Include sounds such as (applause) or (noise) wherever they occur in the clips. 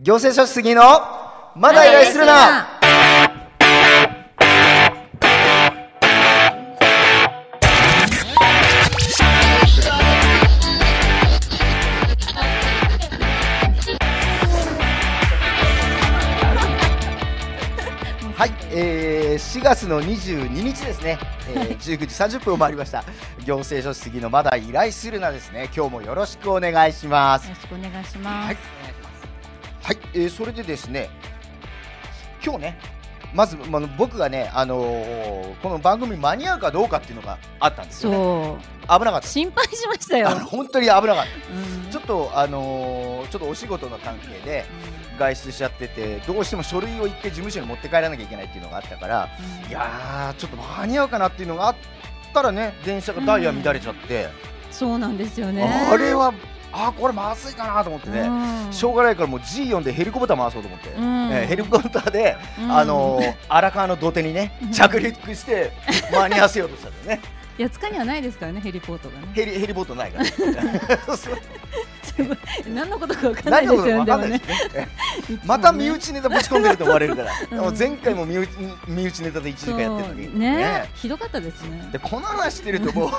行政書士杉のまだ依頼するなはい、えー、4月の22日ですね、えー、19時30分を回りました行政書士杉のまだ依頼するなですね今日もよろしくお願いしますよろしくお願いします、はいはい、えー、それでですね、今日ね、まず、まあ、僕がね、あのー、この番組間に合うかどうかっていうのがあったんですよ、ね、危なかった心配しましたよ本当に危なかった、うん、ちょっと、あのー、ちょっとお仕事の関係で外出しちゃっててどうしても書類を行って事務所に持って帰らなきゃいけないっていうのがあったから、うん、いやちょっと間に合うかなっていうのがあったらね電車がダイヤ乱れちゃって、うん、そうなんですよねあれはあこれまずいかなと思ってね、うん、しょうがないからもう G4 でヘリコプター回そうと思って、うん、えー、ヘリコプターで、うん、あのー、荒川の土手にね着陸して間に合わせようとしたんだよね。や (laughs) つにはないですからねヘリポートがねヘリヘリポートないから (laughs) 何のことか分かんないですよね、ね、また身内ネタぶち込んでると思われるから (laughs) うん、でも前回も身内身内ネタで1時間やってるのにね、ね、ひどかったですねでこの話してるともう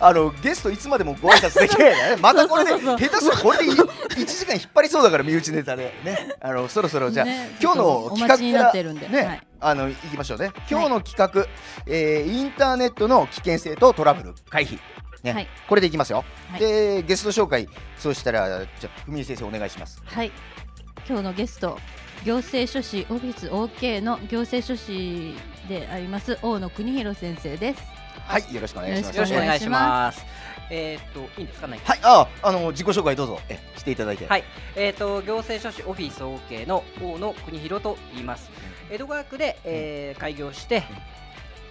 あのゲストいつまでもご挨拶できないね (laughs) またこれで、ね、下手すらこれで (laughs) 一時間引っ張りそうだから身内ネタでねあのそろそろじゃあ、ね、今日の企画からね、はい、あの行きましょうね今日の企画、はい、えー、インターネットの危険性とトラブル回避ね、はい、これでいきますよ、はい、でゲスト紹介そうしたらじゃあ文先生お願いしますはい今日のゲスト行政書士オフィス OK の行政書士であります大野邦弘先生ですはいよろしくお願いしますよろしくお願いしますえっ、といいんですかねはいああの自己紹介どうぞえしていただいてはいえっ、と行政書士オフィス OK の大野国弘と言います江戸川区で、えー、開業して、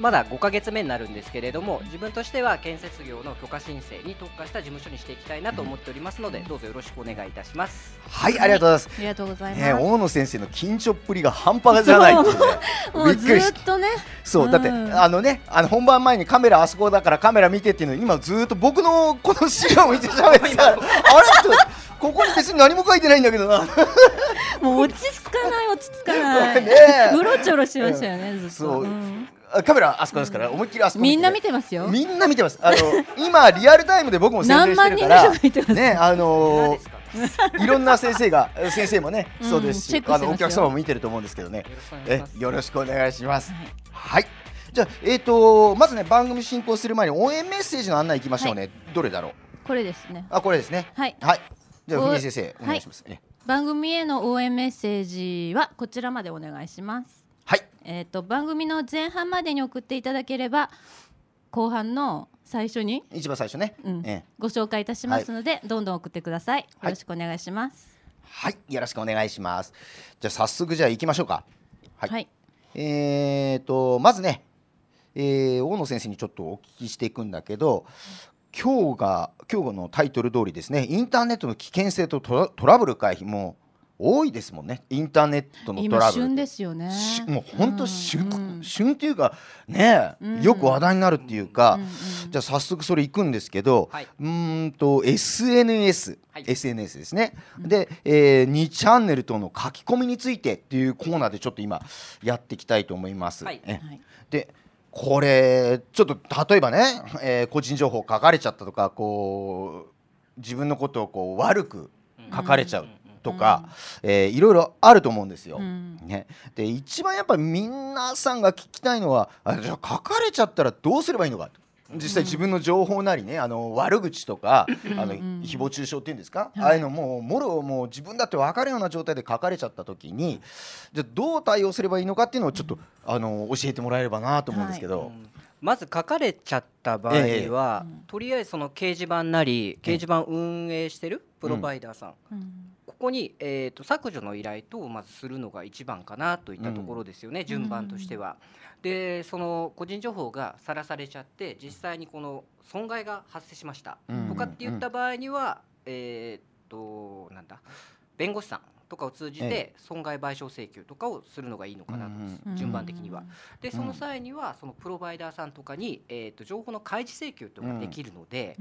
まだ5ヶ月目になるんですけれども自分としては建設業の許可申請に特化した事務所にしていきたいなと思っておりますので、どうぞよろしくお願いいたしますはいありがとうございます、ありがとうございます、ね、大野先生の緊張っぷりが半端じゃない (laughs) もうずっとねそう、だってあのねあの本番前にカメラあそこだからカメラ見てっていうの今ずっと僕のこの資料を見て喋ってた (laughs) あれっここに別に何も書いてないんだけどな (laughs) もう落ち着かない落ち着かない、ね、うろちょろしましたよね、うん、ずっと。カメラあそこですから、思いっきりあそこみんな見てますよみんな見てますあの今リアルタイムで僕も宣伝してるからねあのー、いろんな先生が (laughs) 先生もね、そうですし、うん、あのお客様も見てると思うんですけどねえよろしくお願いします、はい、はい、じゃあえっ、ー、とまずね番組進行する前に応援メッセージの案内いきましょうね、はい、どれだろうこれですねあこれですねはい、はい、じゃあ藤井先生お願いします、はい、番組への応援メッセージはこちらまでお願いしますえーと、番組の前半までに送っていただければ後半の最初に一番最初ね、うんええ、ご紹介いたしますので、はい、どんどん送ってくださいよろしくお願いします、はい、はい、よろしくお願いしますじゃあ早速じゃあ行きましょうかはい、はい、えーとまずね、えー、大野先生にちょっとお聞きしていくんだけど今日が今日のタイトル通りですねインターネットの危険性とトラブル回避も多いですもんねインターネットのトラブル旬ですよねもう本当旬、うん、旬っていうかね、よく話題になるっていうか、うん、じゃあ早速それ行くんですけど、はい、うんと SNS、はい、SNS ですね、で、えー、2チャンネルとの書き込みについてっていうコーナーでちょっと今やっていきたいと思います。はい、でこれちょっと例えばね、えー、個人情報書かれちゃったとかこう自分のことをこう悪く書かれちゃう。とか、うん、えー、いろいろあると思うんですよ。うん、ね、で一番やっぱ皆さんが聞きたいのはあじゃあ書かれちゃったらどうすればいいのか実際自分の情報なりねあの悪口とかあの誹謗中傷っていうんですか、ああいうのもうもろもう自分だって分かるような状態で書かれちゃった時にじゃどう対応すればいいのかっていうのをちょっと、あの教えてもらえればなと思うんですけど、はいうん。まず書かれちゃった場合は、とりあえずその掲示板なり掲示板運営してるプロバイダーさんこに、えーと、削除の依頼等をまずするのが一番かなといったところですよね、うん、順番としては。でその個人情報がさらされちゃって実際にこの損害が発生しましたとかって言った場合には、えっ、ー、となんだ弁護士さんとかを通じて損害賠償請求とかをするのがいいのかなと順番的には。でその際にはそのプロバイダーさんとかに、えと、情報の開示請求とかができるので、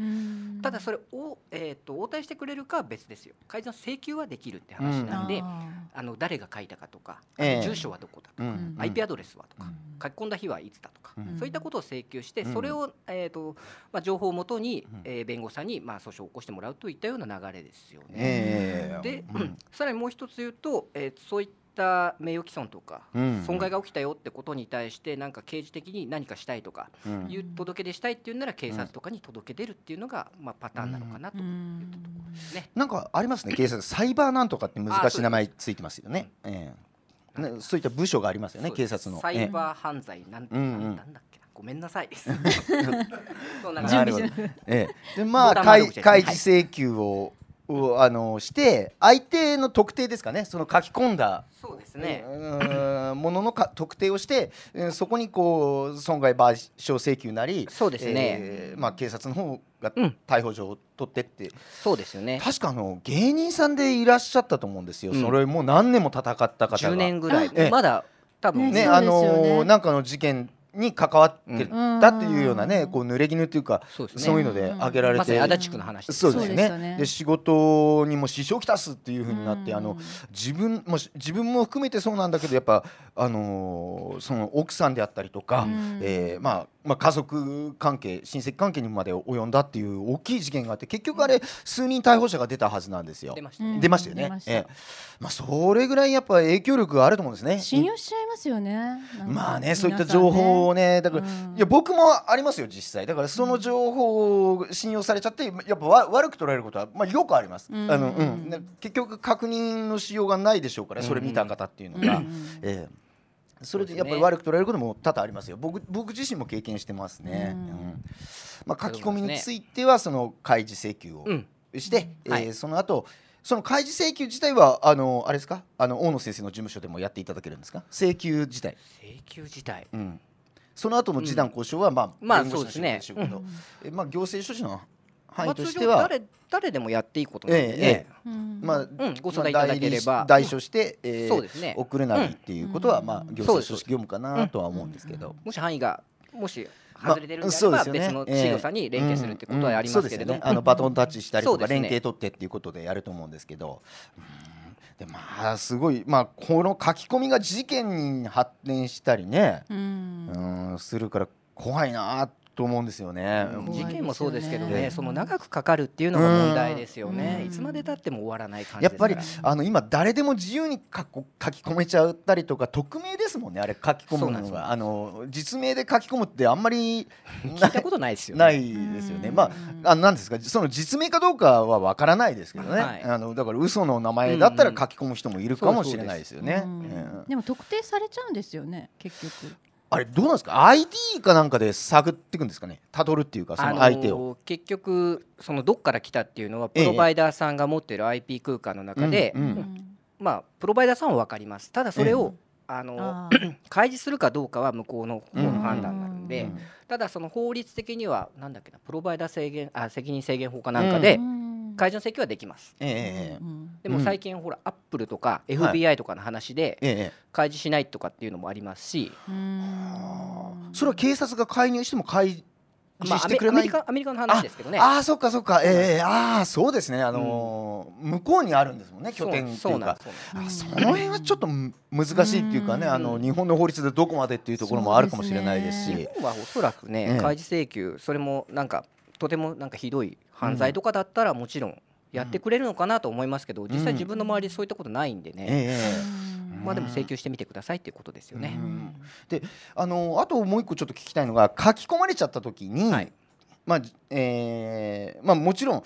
ただそれを、えと、応対してくれるかは別ですよ開示の請求はできるって話なんで、あの誰が書いたかとか、住所はどこだとか、IP アドレスはとか、書き込んだ日はいつだとか、そういったことを請求して、それを、えとまあ、情報をもとに、え弁護士さんに、まあ、訴訟を起こしてもらうといったような流れですよね。で、さらにもう一一つ言うと、えー、そういった名誉毀損とか、うん損害が起きたよってことに対してなんか刑事的に何かしたいとか、いう届け出したいっていうなら警察とかに届け出るっていうのが、まあ、パターンなのかなとところですね、なんかありますね警察サイバーなんとかって難しい名前ついてますよね。うえね、そういった部署がありますよね、警察の。サイバー犯罪なん、えー、なんだっけ、うんうんごめんなさい。(laughs) そうなんるほど。ええ、でまあ開開示請求ををあのして相手の特定ですかねその書き込んだそうですねもののか (laughs) 特定をしてそこにこう損害賠償請求なりそうですね、えー、まあ、警察の方が逮捕状を取ってって、うん、そうですよね確かあの芸人さんでいらっしゃったと思うんですよ、うん、それもう何年も戦った方が10年ぐらい、ええ、まだ多分ね、ね、あのー、なんかの事件に関わってたっていうようなね、こう濡れ衣というかそういうので挙げられて、足立区の話そうですねで仕事にも支障きたすっていうふうになって、あの自分も自分も含めてそうなんだけどやっぱあのその奥さんであったりとか、ええまあまあ、家族関係親戚関係にまで及んだっていう大きい事件があって結局あれ数人逮捕者が出たはずなんですよ出ましたよねまええまあ、それぐらいやっぱ影響力があると思うんですね信用しちゃいますよねまあねそういった情報をねだから、いや僕もありますよ実際だからその情報を信用されちゃってやっぱわ悪く捉えることは、まあ、よくあります、あのうん、結局確認のしようがないでしょうからそれ見た方っていうのが、ええそれでやっぱり悪く取られることも多々ありますよ僕僕自身も経験してますね、うん、うん、まあ、書き込みについてはその開示請求をして、うん、えー、その後その開示請求自体はあのあれですかあの大野先生の事務所でもやっていただけるんですか請求自体請求自体、うん、その後の示談交渉は、まあ、まあそうですね、まあ、行政処置の範囲としては誰誰でもやっていいことなんで、ええまあ、ご相談いただければ代償して、えー送れないっていうことは、まあ、行政書士業務かなとは思うんですけど、もし範囲がもし外れてるんであれば、別の事さんに連携するってことはありますけれどあのバトンタッチしたりとか連携取ってっていうことでやると思うんですけど。でまあすごい、まあ、この書き込みが事件に発展したりね、うん、するから怖いなっと思うんですよね、うん、事件もそうですけどね、ね、その長くかかるっていうのが問題ですよね、いつまでたっても終わらない感じやっぱりあの今誰でも自由に書き込めちゃったりとか匿名ですもんねあれ書き込むのがあの実名で書き込むってあんまり (laughs) 聞いたことないですよねないですよねまああなんですかその実名かどうかはわからないですけどね、はい、あのだから嘘の名前だったら書き込む人もいるかもしれないですよねでも特定されちゃうんですよね結局あれどうなんですか ID かなんかで探っていくんですかねたどるっていうかその相手を、あのー結局そのどっから来たっていうのはプロバイダーさんが持ってる IP 空間の中で、うんうんまあプロバイダーさんは分かりますただそれを、あのあ (clears throat) 開示するかどうかは向こうの方の判断なるんで、うんただその法律的にはなんだっけなプロバイダー制限あ責任制限法かなんかで、うん会場の請求はできます、えー、でも最近ほらアップルとか FBI とかの話で開示しないとかっていうのもありますし、はい、それは警察が介入しても開まあ、アメリカアメリカの話ですけどねああそっかそっかええー、ああそうですねあのーうん、向こうにあるんですもんね拠点っていうかその辺はちょっと難しいっていうかね、あの日本の法律でどこまでっていうところもあるかもしれないですし、ね、日本はおそらくね、開示請求それもなんかとてもなんかひどい犯罪とかだったらもちろんやってくれるのかなと思いますけど、実際自分の周りそういったことないんでね。まあでも請求してみてくださいっていうことですよね。で、あのあともう一個ちょっと聞きたいのが書き込まれちゃった時に、はい、まあ、えー、まあもちろん。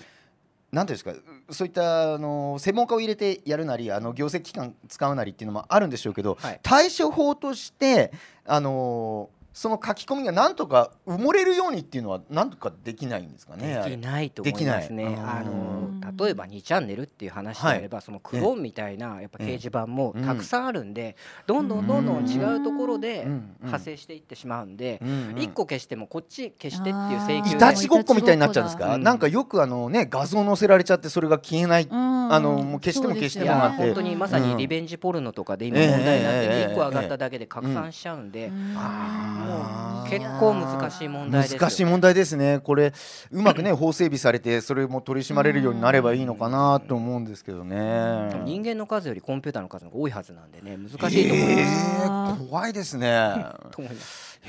なんていうんですかそういったあの専門家を入れてやるなりあの行政機関使うなりっていうのもあるんでしょうけど、はい、対処法としてあのその書き込みがなんとか埋もれるようにっていうのはなんとかできないんですかねできないと思いますねあの例えば二チャンネルっていう話であれば、はい、そのクローンみたいなやっぱ掲示板もたくさんあるんで、どんどんどんどん違うところで派生していってしまうんで、一個消してもこっち消してっていう請求いたちごっこみたいになっちゃうんですか、なんかよくあのね画像載せられちゃってそれが消えない、あのもう消しても消してもなって本当にまさにリベンジポルノとかで今問題になって一個上がっただけで拡散しちゃうんで、うん、ああ結構難しい問題難しい問題ですねこれうまくね (clears throat) 法整備されてそれも取り締まれるようになればいいのかなと思うんですけどね人間の数よりコンピューターの数の方が多いはずなんでね難しいと思います、えー、怖いですね (laughs) と思いますい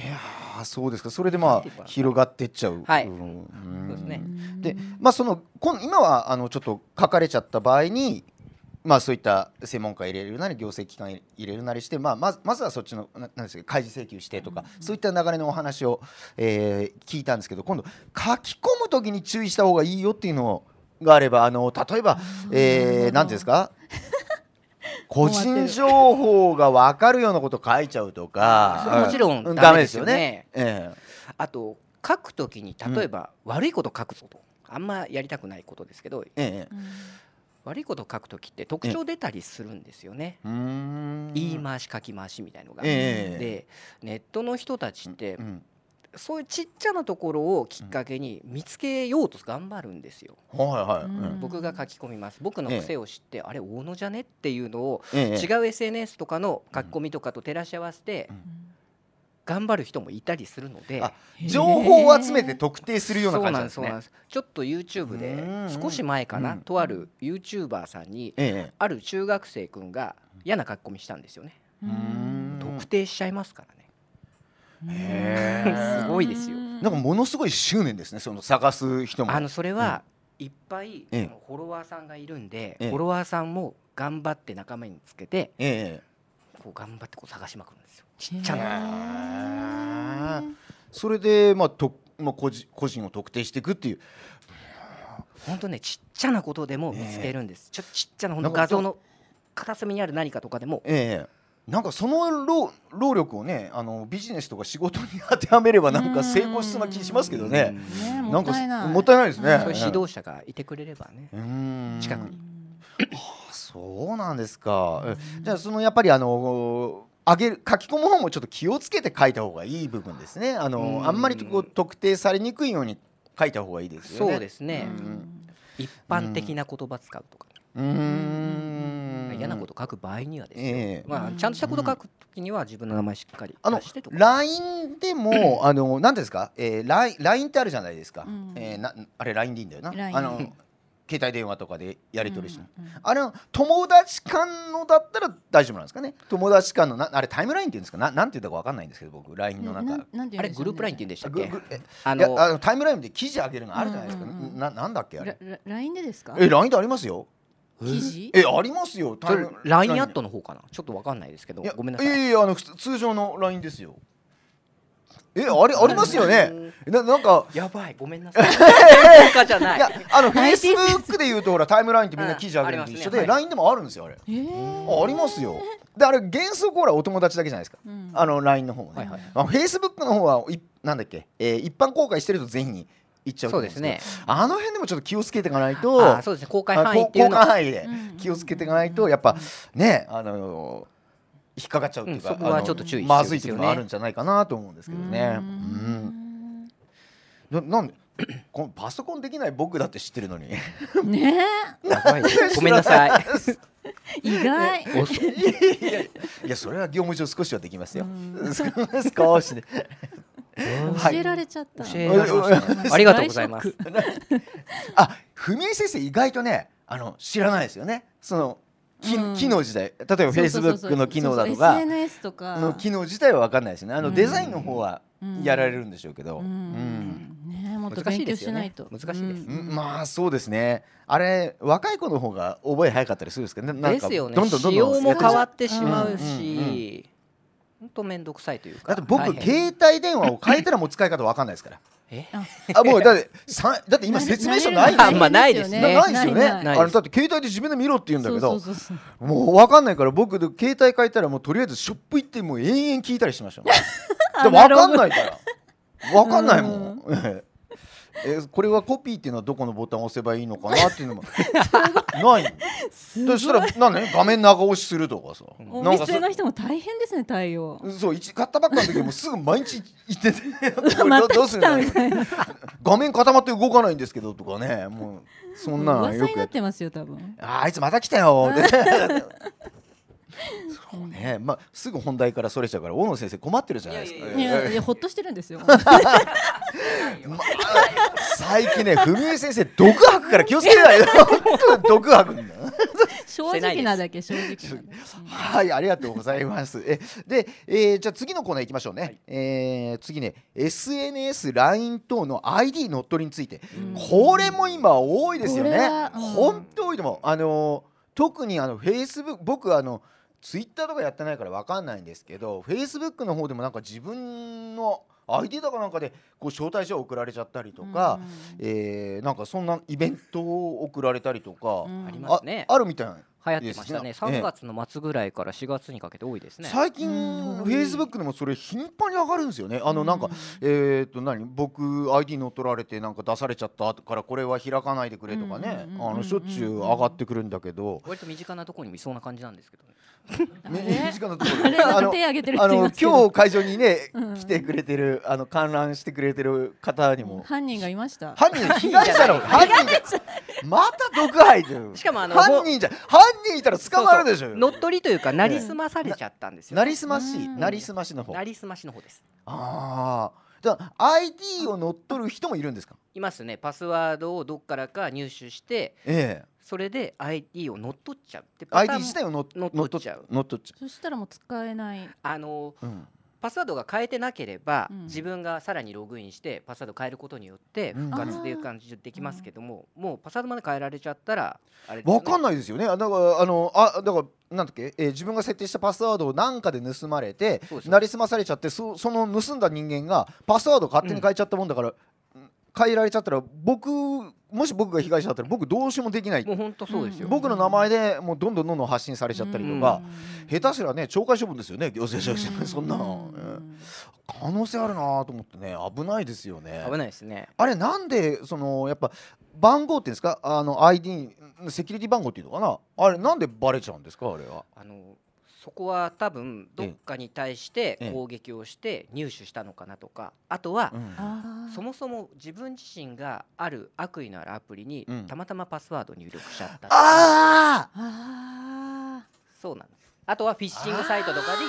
やそうですかそれでまあ広がってっちゃう、はい、うん、そうですねでまあその今はあのちょっと書かれちゃった場合にまあ、そういった専門家入れるなり行政機関入れるなりして、まあ、まずまずはそっちのななんですか開示請求してとか、そういった流れのお話を、えー、聞いたんですけど今度書き込む時に注意した方がいいよっていうのがあればあの例えば何、えー、んですか (laughs) 個人情報が分かるようなこと書いちゃうとかもちろんダメですよね。ええ、あと書くときに例えば、うん、悪いこと書くとあんまやりたくないことですけど、ええ、悪いこと書く時って特徴出たりするんですよね言い回し書き回しみたいのが。でネットの人たちって、そういうちっちゃなところをきっかけに見つけようと頑張るんですよ。はい僕が書き込みます僕の癖を知って、ええ、あれ大野じゃねっていうのを、え、違う SNS とかの書き込みとかと照らし合わせて、うん頑張る人もいたりするので情報を集めて特定するような感じなんですねちょっと YouTube で少し前かな、とある YouTuber さんに、ある中学生くんが嫌な書き込みしたんですよね特定しちゃいますからね (laughs) すごいですよなんかものすごい執念ですねその探す人もあのそれは、いっぱい、え、フォロワーさんがいるんで、フォロワーさんも頑張って仲間につけて、ええこう頑張ってこう探しまくるんですよちっちゃなそれで、まあ、とまあ、個人個人を特定していくっていう本当ねちっちゃなことでも見つけるんです、えー、ちょちっちゃなほん画像の片隅にある何かとかでも、えー、なんかその労労力をねあのビジネスとか仕事に当てはめればなんか成功しそうな気しますけどねねもったいないもったいないですね、指導者がいてくれればね近くに。そうなんですか、じゃあそのやっぱりあの上げる書き込む方もちょっと気をつけて書いた方がいい部分ですねあの、あんまりこう特定されにくいように書いた方がいいですよねそうですね、一般的な言葉使うとか、うん嫌なこと書く場合にはですね、えー、まあ、ちゃんとしたこと書くときには自分の名前しっかり出してとか。LINE でも、(clears throat) あの何ですか、えー、LINE ってあるじゃないですか、うん、えー、なあれ LINE でいいんだよな。あの携帯電話とかでやり取りして、うんうん、あれ友達間のだったら大丈夫なんですかね友達間のなあれタイムラインっていうんですかななんて言ったか分かんないんですけど僕 LINE の中、あれグループラインって言うんでしたっけあのあのタイムラインで記事上げるのあるじゃないですか、うんうんななんだっけあれ LINE でですかえ LINE でありますよ記事えありますよ LINE アットの方かなちょっと分かんないですけどごめんなさいいやいやあの通常の LINE ですよえあれありますよね。ななんかやばいごめんなさい。いやあのフェイスブックで言うとほらタイムラインってみんな記事あげるのと一緒で、ラインでもあるんですよあれ。あありますよ。であれ原則ほらお友達だけじゃないですか。あのラインの方ね。フェイスブックの方はいなんだっけ、えー、一般公開してると全員に行っちゃうそうですねあの辺でもちょっと気をつけていかないとそうですね公開範囲っていうの公開範囲で気をつけていかないとやっぱねあの引っかかっちゃうっていうか、うん、そこはちょっと注意、まずいっていうのはあるんじゃないかなと思うんですけどね。うんななんで (clears throat) このパソコンできない僕だって知ってるのにねえ (laughs) ごめんなさい (laughs) 意外いやそれは業務上少しはできますよ (laughs) 少しね。教えられちゃった、はい、ありがとうございますあ文江先生意外とねあの知らないですよねその機,、機能自体例えばフェイスブックの機能だとか SNS とかの機能自体は分かんないですねあのデザインの方はやられるんでしょうけど、うんね、もっと勉強しないと難しいです、ねですうん、まあそうですねあれ若い子の方が覚え早かったりするんですけどねなんかどんどんどんどん使用も変わってしまうし、本当面倒くさいというかだって僕携帯電話を変えたらもう使い方わかんないですからえあもうだってさだって今説明書ないあんまないですねないですよねあのだって携帯で自分で見ろって言うんだけどもうわかんないから僕で携帯変えたらもうとりあえずショップ行ってもう延々聞いたりしました (laughs) わかんないからわかんないもんえこれはコピーっていうのはどこのボタンを押せばいいのかなっていうのも (laughs) ないそしたらなん、ね、画面長押しするとかさ、うん、なんかの人も大変ですね対応そう一買ったばっかの時もすぐ毎日行ってて (laughs) (laughs) どうするの画面固まって動かないんですけどとかねもうそんな噂になってますよ多分ああいつまた来たよそうね、まあ、すぐ本題からそれちゃうから、大野先生困ってるじゃないですか。いやいや、ほっとしてるんですよ。(laughs) 最近ね、文江先生、独白から気をつけないよ。(laughs) 独白。正直なだけ正直な。はい、ありがとうございます。え、で、えー、じゃ次のコーナー行きましょうね。はい、えー、次ね、SNS、ライン等の ID 乗っ取りについて、これも今多いですよね。本当多いと思う。あの特にあのフェイスブック、僕あの。Facebook 僕あのツイッターとかやってないから分かんないんですけどフェイスブックの方でもなんか自分の相手だかなんかでこう招待状送られちゃったりとか、うえー、なんかそんなイベントを送られたりとか、ありますねあるみたいな。流行ってましたね3月の末ぐらいから4月にかけて多いですね最近フェイスブックでもそれ頻繁に上がるんですよねあのなんかえっと何僕 ID 乗っ取られてなんか出されちゃったからこれは開かないでくれとかねあのしょっちゅう上がってくるんだけど割と身近なところにいそうな感じなんですけどね身 (laughs) 近なところあの手挙げてるあの今日会場にね、来てくれてるあの観覧してくれてる方にも犯人がいました犯人被害者の犯人また毒入ってるしかもあの犯人じゃ犯人いたら捕まるでしょ乗っ取りというかなりすまされちゃったんですよ、なりすましなりすましの方なりすましの方ですああじゃ ID を乗っ取る人もいるんですかいますねパスワードをどっからか入手して、ええ、それで ID を乗っ取っちゃうって ID 自体を乗っ乗っ取っちゃう乗っ取っちゃうそしたらもう使えないあのう、んパスワードが変えてなければ、うん自分がさらにログインしてパスワード変えることによって復活っていう感じでできますけども、もうパスワードまで変えられちゃったらあれねわかんないですよねだからあのあだからなんだっけ、えー自分が設定したパスワードを何かで盗まれてそなりすまされちゃってそその盗んだ人間がパスワードを勝手に変えちゃったもんだから、変えられちゃったら僕もし僕が被害者だったら僕どうしようもできない本当そうですよ僕の名前でもうどんどんどんどん発信されちゃったりとか、下手すらね懲戒処分ですよね行政書士、そんな、可能性あるなと思ってね危ないですよね危ないですねあれなんでそのやっぱ番号っていうんですかあの ID セキュリティ番号っていうのかなあれなんでバレちゃうんですかあれはあのそこは多分どっかに対して攻撃をして入手したのかなとかあとは、そもそも自分自身がある悪意のあるアプリにたまたまパスワード入力しちゃったああそうなんですあとはフィッシングサイトとかで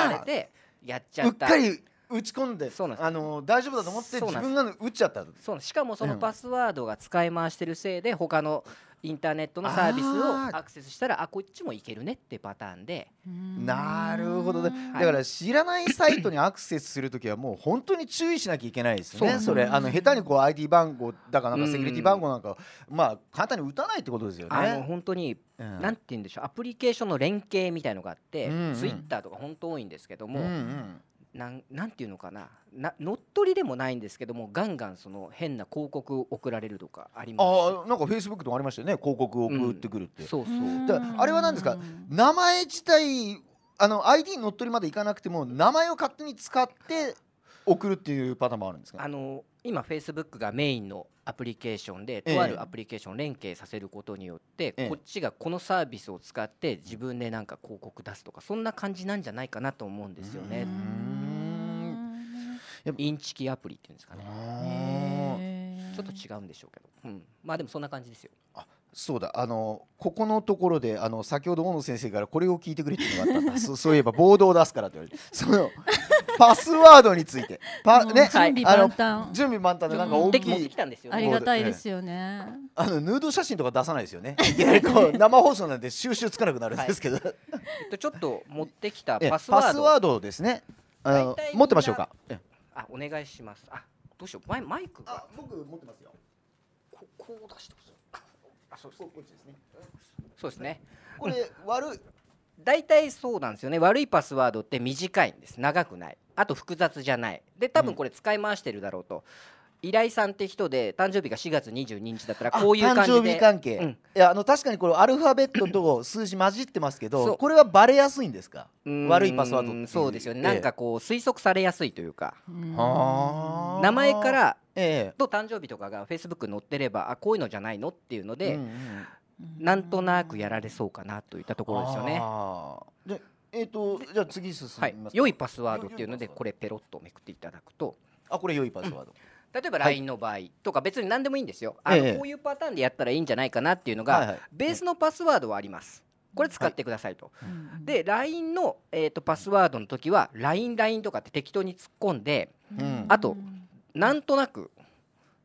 作られてやっちゃったうっかり打ち込んであの大丈夫だと思って自分が打っちゃったそうしかもそのパスワードが使い回してるせいで他の、うんインターネットのサービスをアクセスしたらあこっちもいけるねってパターンでなるほど、ね、だから知らないサイトに (coughs) アクセスする時はもう本当に注意しなきゃいけないですねそれあの下手にこう ID 番号だからなんかセキュリティ番号なんか、まあ簡単に打たないってことですよね本当に、うん、なんて言うんでしょうアプリケーションの連携みたいのがあって、ツイッターとか本当多いんですけども、うんうんなんなんていうのかなな乗っ取りでもないんですけどもガンガンその変な広告送られるとかありますああなんかフェイスブックとかありましたよね広告送ってくるって、うん、そうそうだあれは何ですか名前自体あの ID 乗っ取りまでいかなくても名前を勝手に使って送るっていうパターンもあるんですかあの今フェイスブックがメインのアプリケーションでとあるアプリケーション連携させることによって、こっちがこのサービスを使って自分でなんか広告出すとかそんな感じなんじゃないかなと思うんですよね。やっぱインチキアプリっていうんですかねちょっと違うんでしょうけど、うん、まあでもそんな感じですよあそうだあのここのところであの先ほど大野先生からこれを聞いてくれっていうのがあったんだ (laughs) そそういえばボードを出すからって言われてそのパスワードについてパ、ね、準備万端準備万端でなんか大きいありがたいですよね、あのヌード写真とか出さないですよね (laughs) 生放送なんで収集つかなくなるんですけど、はい、ちょっと持ってきたパスワードですね持ってましょうかあお願いしますあどうしようマイマイクがあ僕持ってますよここう出してあそうですこっちですねそうですねこれ (laughs) 悪い大体そうなんですよね悪いパスワードって短いんです長くないあと複雑じゃないで多分これ使い回してるだろうと、依頼さんって人で誕生日が4月22日だったらこういう感じで誕生日関係、うん、いやあの確かにこれアルファベットと数字混じってますけどこれはバレやすいんですか悪いパスワードそうですよね、ええ、なんかこう推測されやすいというか名前から、ええと誕生日とかがフェイスブック載ってればあこういうのじゃないのっていうので、うんうん、なんとなくやられそうかなといったところですよね。でえーと、じゃあ次進みます、はい、良いパスワードっていうのでこれペロッとめくっていただくとあこれ良いパスワード、うん例えば LINE の場合とか別に何でもいいんですよ、あのこういうパターンでやったらいいんじゃないかなっていうのが、ベースのパスワードはあります。これ使ってくださいと、で LINE の、えー、とパスワードの時は LINELINE とかって適当に突っ込んで、あとなんとなく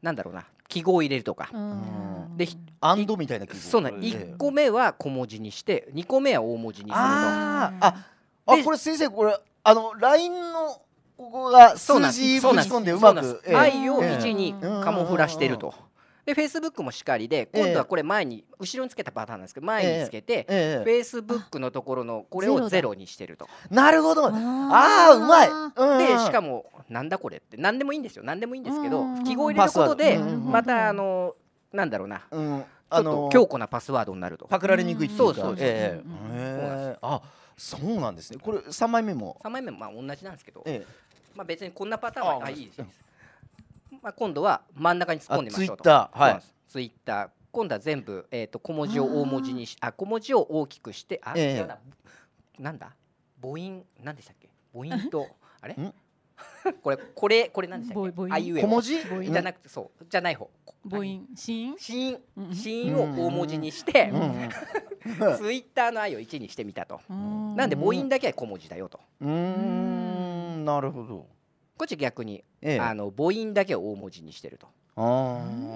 なんだろうな記号を入れるとか、でアンドみたいな記号そうな1個目は小文字にして2個目は大文字にするとああこれ先生これあの LINE のここが数字ぶち込んでうまく愛を1にカモフラしてると。でフェイスブックもしかりで今度はこれ前に、後ろにつけたパターンなんですけど前につけて、フェイスブックのところのこれをゼロにしてるとなるほどああうまい、でしかもなんだこれって何でもいいんですよ何でもいいんですけど記号入れることでまたあのなんだろうな、あの強固なパスワードになるとパクられにくいっていうかそうそうそう、えー、あそうなんですねこれ3枚目も3枚目もまあ同じなんですけど、ええ、まあ、別にこんなパターンはあいいです、まあ、今度は真ん中に突っ込んでみましょうとツイッター、はい、ツイッター今度は全部、えー、と小文字を大文字にしあ小文字を大きくしてあ、えー、なんだ母音なんでしたっけ母音とあれ (laughs) これこれこれなんでしたっけあいうえ小文字じゃなくてそうじゃない方母音子音子音子音を大文字にして、ツイッターの愛を一にしてみたと、んなんで母音だけは小文字だよと。うんなるほどこっち逆に、ええ、あの母音だけを大文字にしてると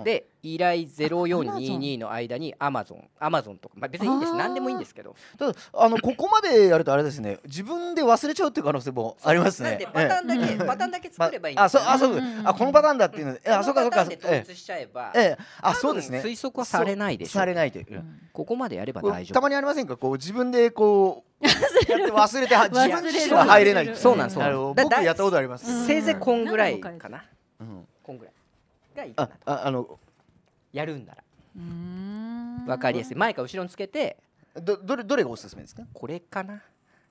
で依頼0422の間にアマゾンアマゾンとか、まあ、別にいいです何でもいいんですけどただあのここまでやるとあれですね自分で忘れちゃうっていう可能性もありますねパターンだけ、作ればいいあそうあそうあこのパターンだっていうのえあそうかそうか統一しちゃえあそうですね推測はされないでしょされないという、ここまでやれば大丈夫たまにありませんかこう自分でこう忘れて (laughs) 自分自身は入れないそうなんそう僕やったことありますせいぜいこんぐらいかな、こんぐらいがいいかなとああのやるんならわかりやすい前か後ろにつけてどどれどれがおすすめですかこれかな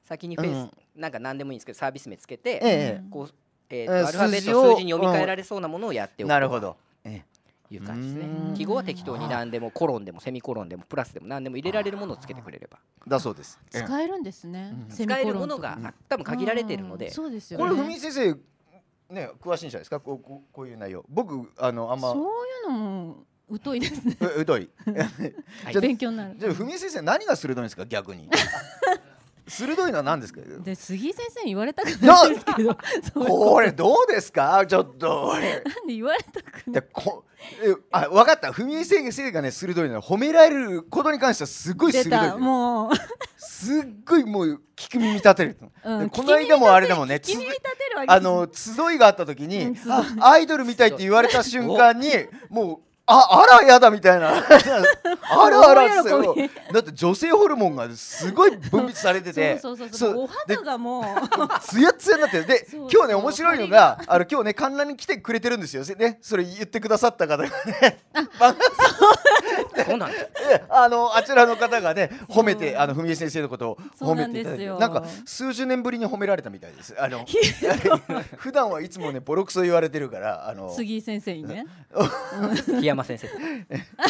先にフェイス、うん、なんか何でもいいんですけどサービス名つけて、ええ、こう、えーと、えアルファベット数字に読み替えられそうなものをやっておく、うん、なるほど、ええ、いう感じですね記号は適当に何でもコロンでもセミコロンでもプラスでも何でも入れられるものをつけてくれればだそうです使えるんですね、うん、使えるものが多分限られているので、そうですよ、ね、これ文先生ね詳しいんじゃないですかこうこうこういう内容僕あのあんまそういうのも疎いですね疎いはい、じ (laughs) ゃ (laughs) 勉強になるじゃあ文先生何が鋭いんですか逆に鋭いのは何ですかで杉井先生に言われたくないんですけどこれどうですかちょっとなんで言われたくないこあ分かった文井先生がね鋭いのは褒められることに関してはすごい鋭いもうすっごいもう聞く耳立てる、うん、この間もあれでもんね耳立てるあの集いがあった時に、うん、アイドルみたいって言われた瞬間にもうああらやだみたいな (laughs) あらあらだって女性ホルモンがすごい分泌されててお肌がもうつやつやになってるで今日ね面白いのがあの今日ね観覧に来てくれてるんですよ、ね、それ言ってくださった方がね (laughs) あのあちらの方がね褒めてあの文枝先生のことを褒めていただいてなんか数十年ぶりに褒められたみたいですあの (laughs) 普段はいつもねボロクソ言われてるからあの杉井先生にね山先生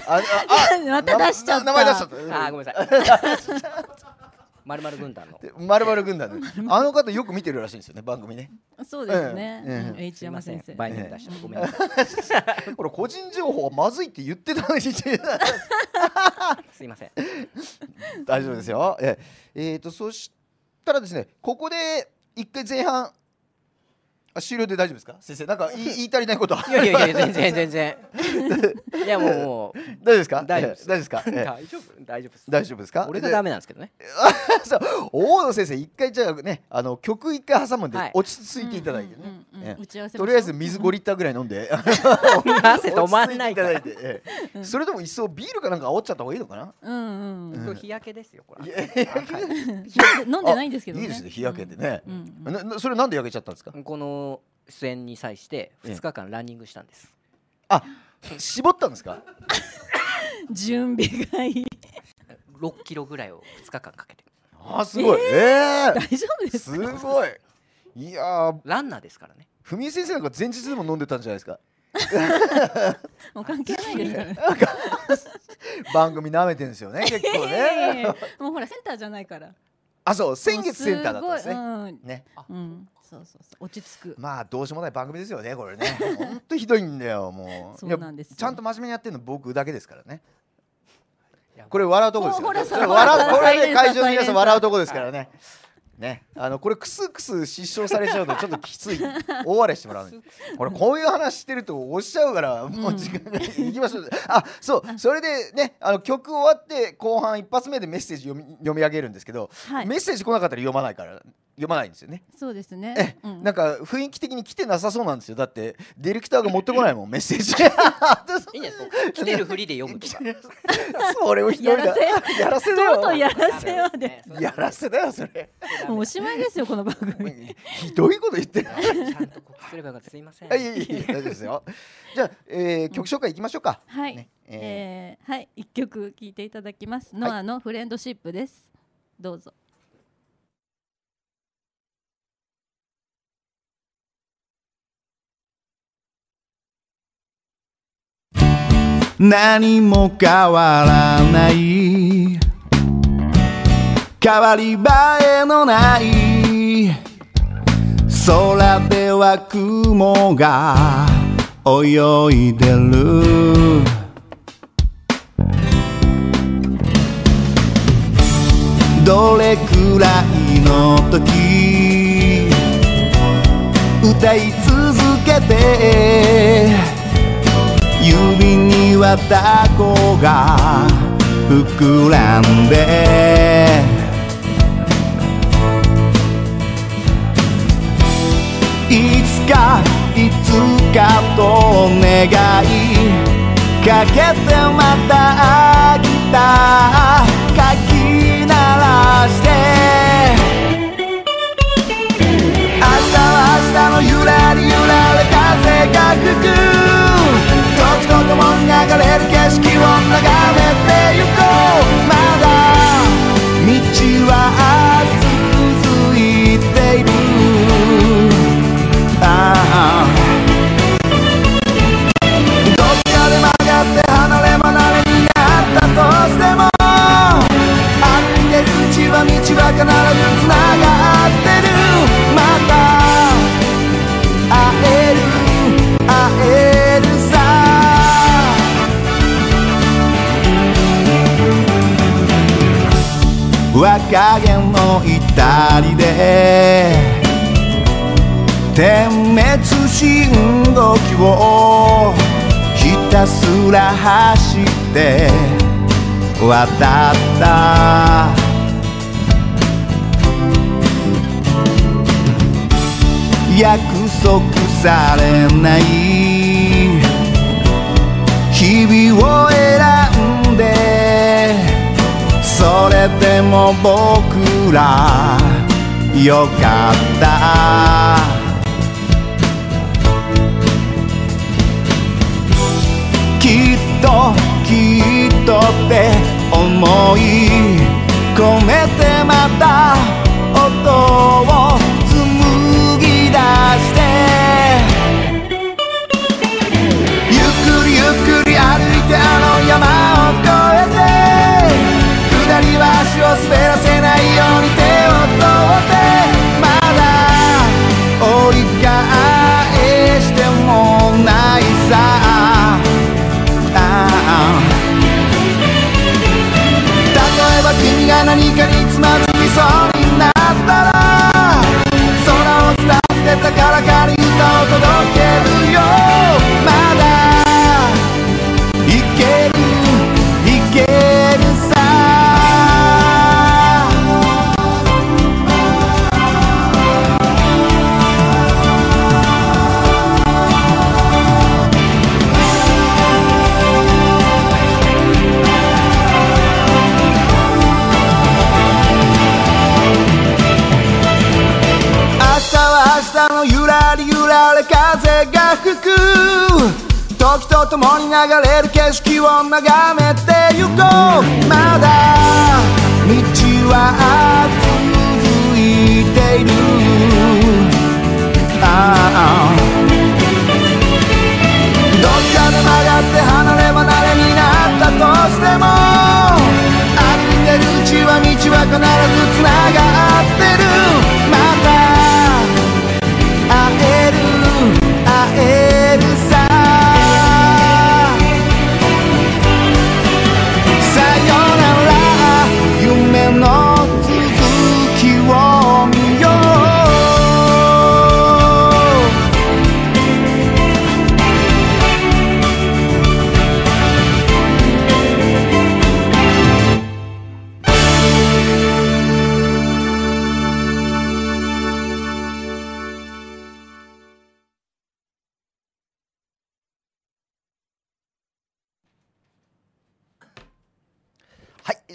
あ (laughs) また出しちゃった名前出しちゃったあごめんなさい (laughs) まるまる軍団の。まるまる軍団あの方よく見てるらしいんですよね、番組ね。そうですね。H 山先生。出した。ごめんなさい。これ個人情報まずいって言ってたのに。(laughs) すいません。大丈夫ですよ。えっ、とそしたらですね、ここで一回前半あ終了で大丈夫ですか先生なんか言い (laughs) 言い足りないことはいやいやいや全然全然 (laughs) いやもうもう大丈夫ですか大丈夫です大丈夫大丈夫です大丈夫ですか俺がダメなんですけどね (laughs) そう大野先生一回じゃあねあの曲一回挟むんで、はい落ち着いていただいてね、うんうんうんええとりあえず水5リッターぐらい飲んで汗止まんないからいいただそれでも一層ビールかなんか煽っちゃった方がいいのかなうんうん。日焼けですよこれ。やいや飲んでないんですけどね。いいですね日焼けでね、うんうんうんそれなんで焼けちゃったんですかこの出演に際して2日間ランニングしたんです、あ絞ったんですか (laughs) 準備がいい6キロぐらいを2日間かけてあすごいえー、えー、大丈夫ですすごいいやランナーですからね文井先生なんか前日でも飲んでたんじゃないですかもう関係ないですよね (laughs) 番組なめてんですよね (laughs) 結構ねもうほらセンターじゃないからあそう先月センターだったんですね、うん、ね、うん、そうそうそう落ち着くまあどうしようもない番組ですよねこれね本当 (laughs) ひどいんだよもうそうなんです、ね、ちゃんと真面目にやってるの僕だけですからねこれ笑うとこですよ、笑うこれで会場の皆さん笑うとこですからね、ね、あのこれクスクス失笑されちゃうとちょっときつい大荒れしてもらうこれこういう話してるとおっしゃうからもう時間が、うん、いきましょうあそうそれでねあの曲終わって後半一発目でメッセージ読み読み上げるんですけど、はい、メッセージ来なかったら読まないから読まないんですよねそうですね、うん、なんか雰囲気的に来てなさそうなんですよだってディレクターが持ってこないもん (laughs) メッセージいいんですか来てるふりで読むとか (laughs) それをやらせやらせだよやらせよでやらせだよそれもうおしまいですよこの番組ひどいこと言ってるちゃんと告知すればよかったすいませんいやいや大丈夫ですよじゃあ、えー、曲紹介いきましょうか、はい、ね、えー、えー、はい一曲聞いていただきます、ノアのフレンドシップですどうぞ何も変わらない変わり映えのない空では雲が泳いでるどれくらいの時歌い続けて指にはタコが膨らんでいつかいつかと願いかけてまたきたかき鳴らして明日は明日のゆらりゆられ風が吹くれる景色を眺めてゆこうまだ道は続いているどっかで曲がって離れ離れになったとしても歩いてるうちは道は必ずつながる加減の至りで点滅振動機をひたすら走って渡った約束されない日々をても僕らよかった」「きっときっとって思い込めてまた音を on my God.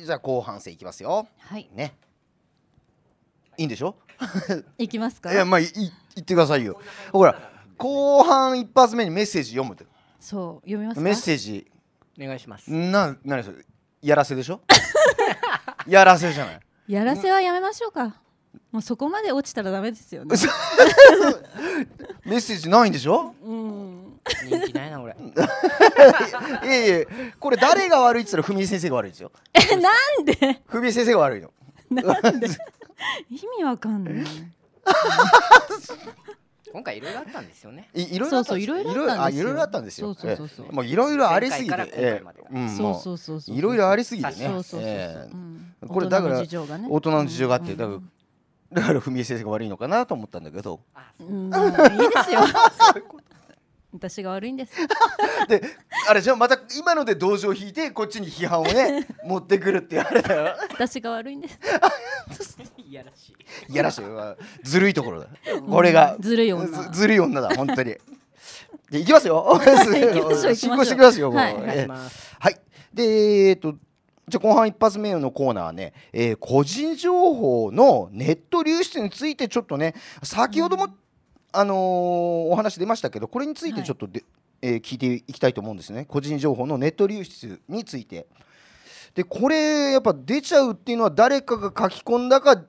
じゃあ後半戦いきますよ。はい。ね。いいんでしょ (laughs) いきますかいやまあいいってくださいよほら後半一発目にメッセージ読むそう読みますメッセージお願いしますな何それやらせでしょ (laughs) やらせじゃないやらせはやめましょうかもうそこまで落ちたらダメですよね (laughs) メッセージないんでしょうん人気ないな俺 (laughs) いえいえこれ誰が悪いっつったら文江先生が悪いですよえなんで文江先生が悪いのなんで意味わかんない (laughs) 今回いろいろあったんですよね。いろいろそういろいろあいろいろあったんですよ。そうそうそう。もういろいろありすぎて、そうそうそうそう。いろいろありすぎてね。そうそうそうこれだから大人の事情があってだからだから文枝先生が悪いのかなと思ったんだけど。あ、いいですよ。(laughs) 私が悪いんです (laughs) であれじゃまた今ので同情を引いてこっちに批判をね (laughs) 持ってくるって言われたよ私が悪いんです (laughs) いやらしいいやらしいずるいところだこれがずるい女ずるい女だ本当にでいきますよ進行してきますよはい、はい、でえっとじゃ後半一発目のコーナーはね、えー、個人情報のネット流出についてちょっとね先ほども、うんあのー、お話出ましたけどこれについてちょっとで、はい、えー、聞いていきたいと思うんですね個人情報のネット流出についてでこれやっぱ出ちゃうっていうのは誰かが書き込んだか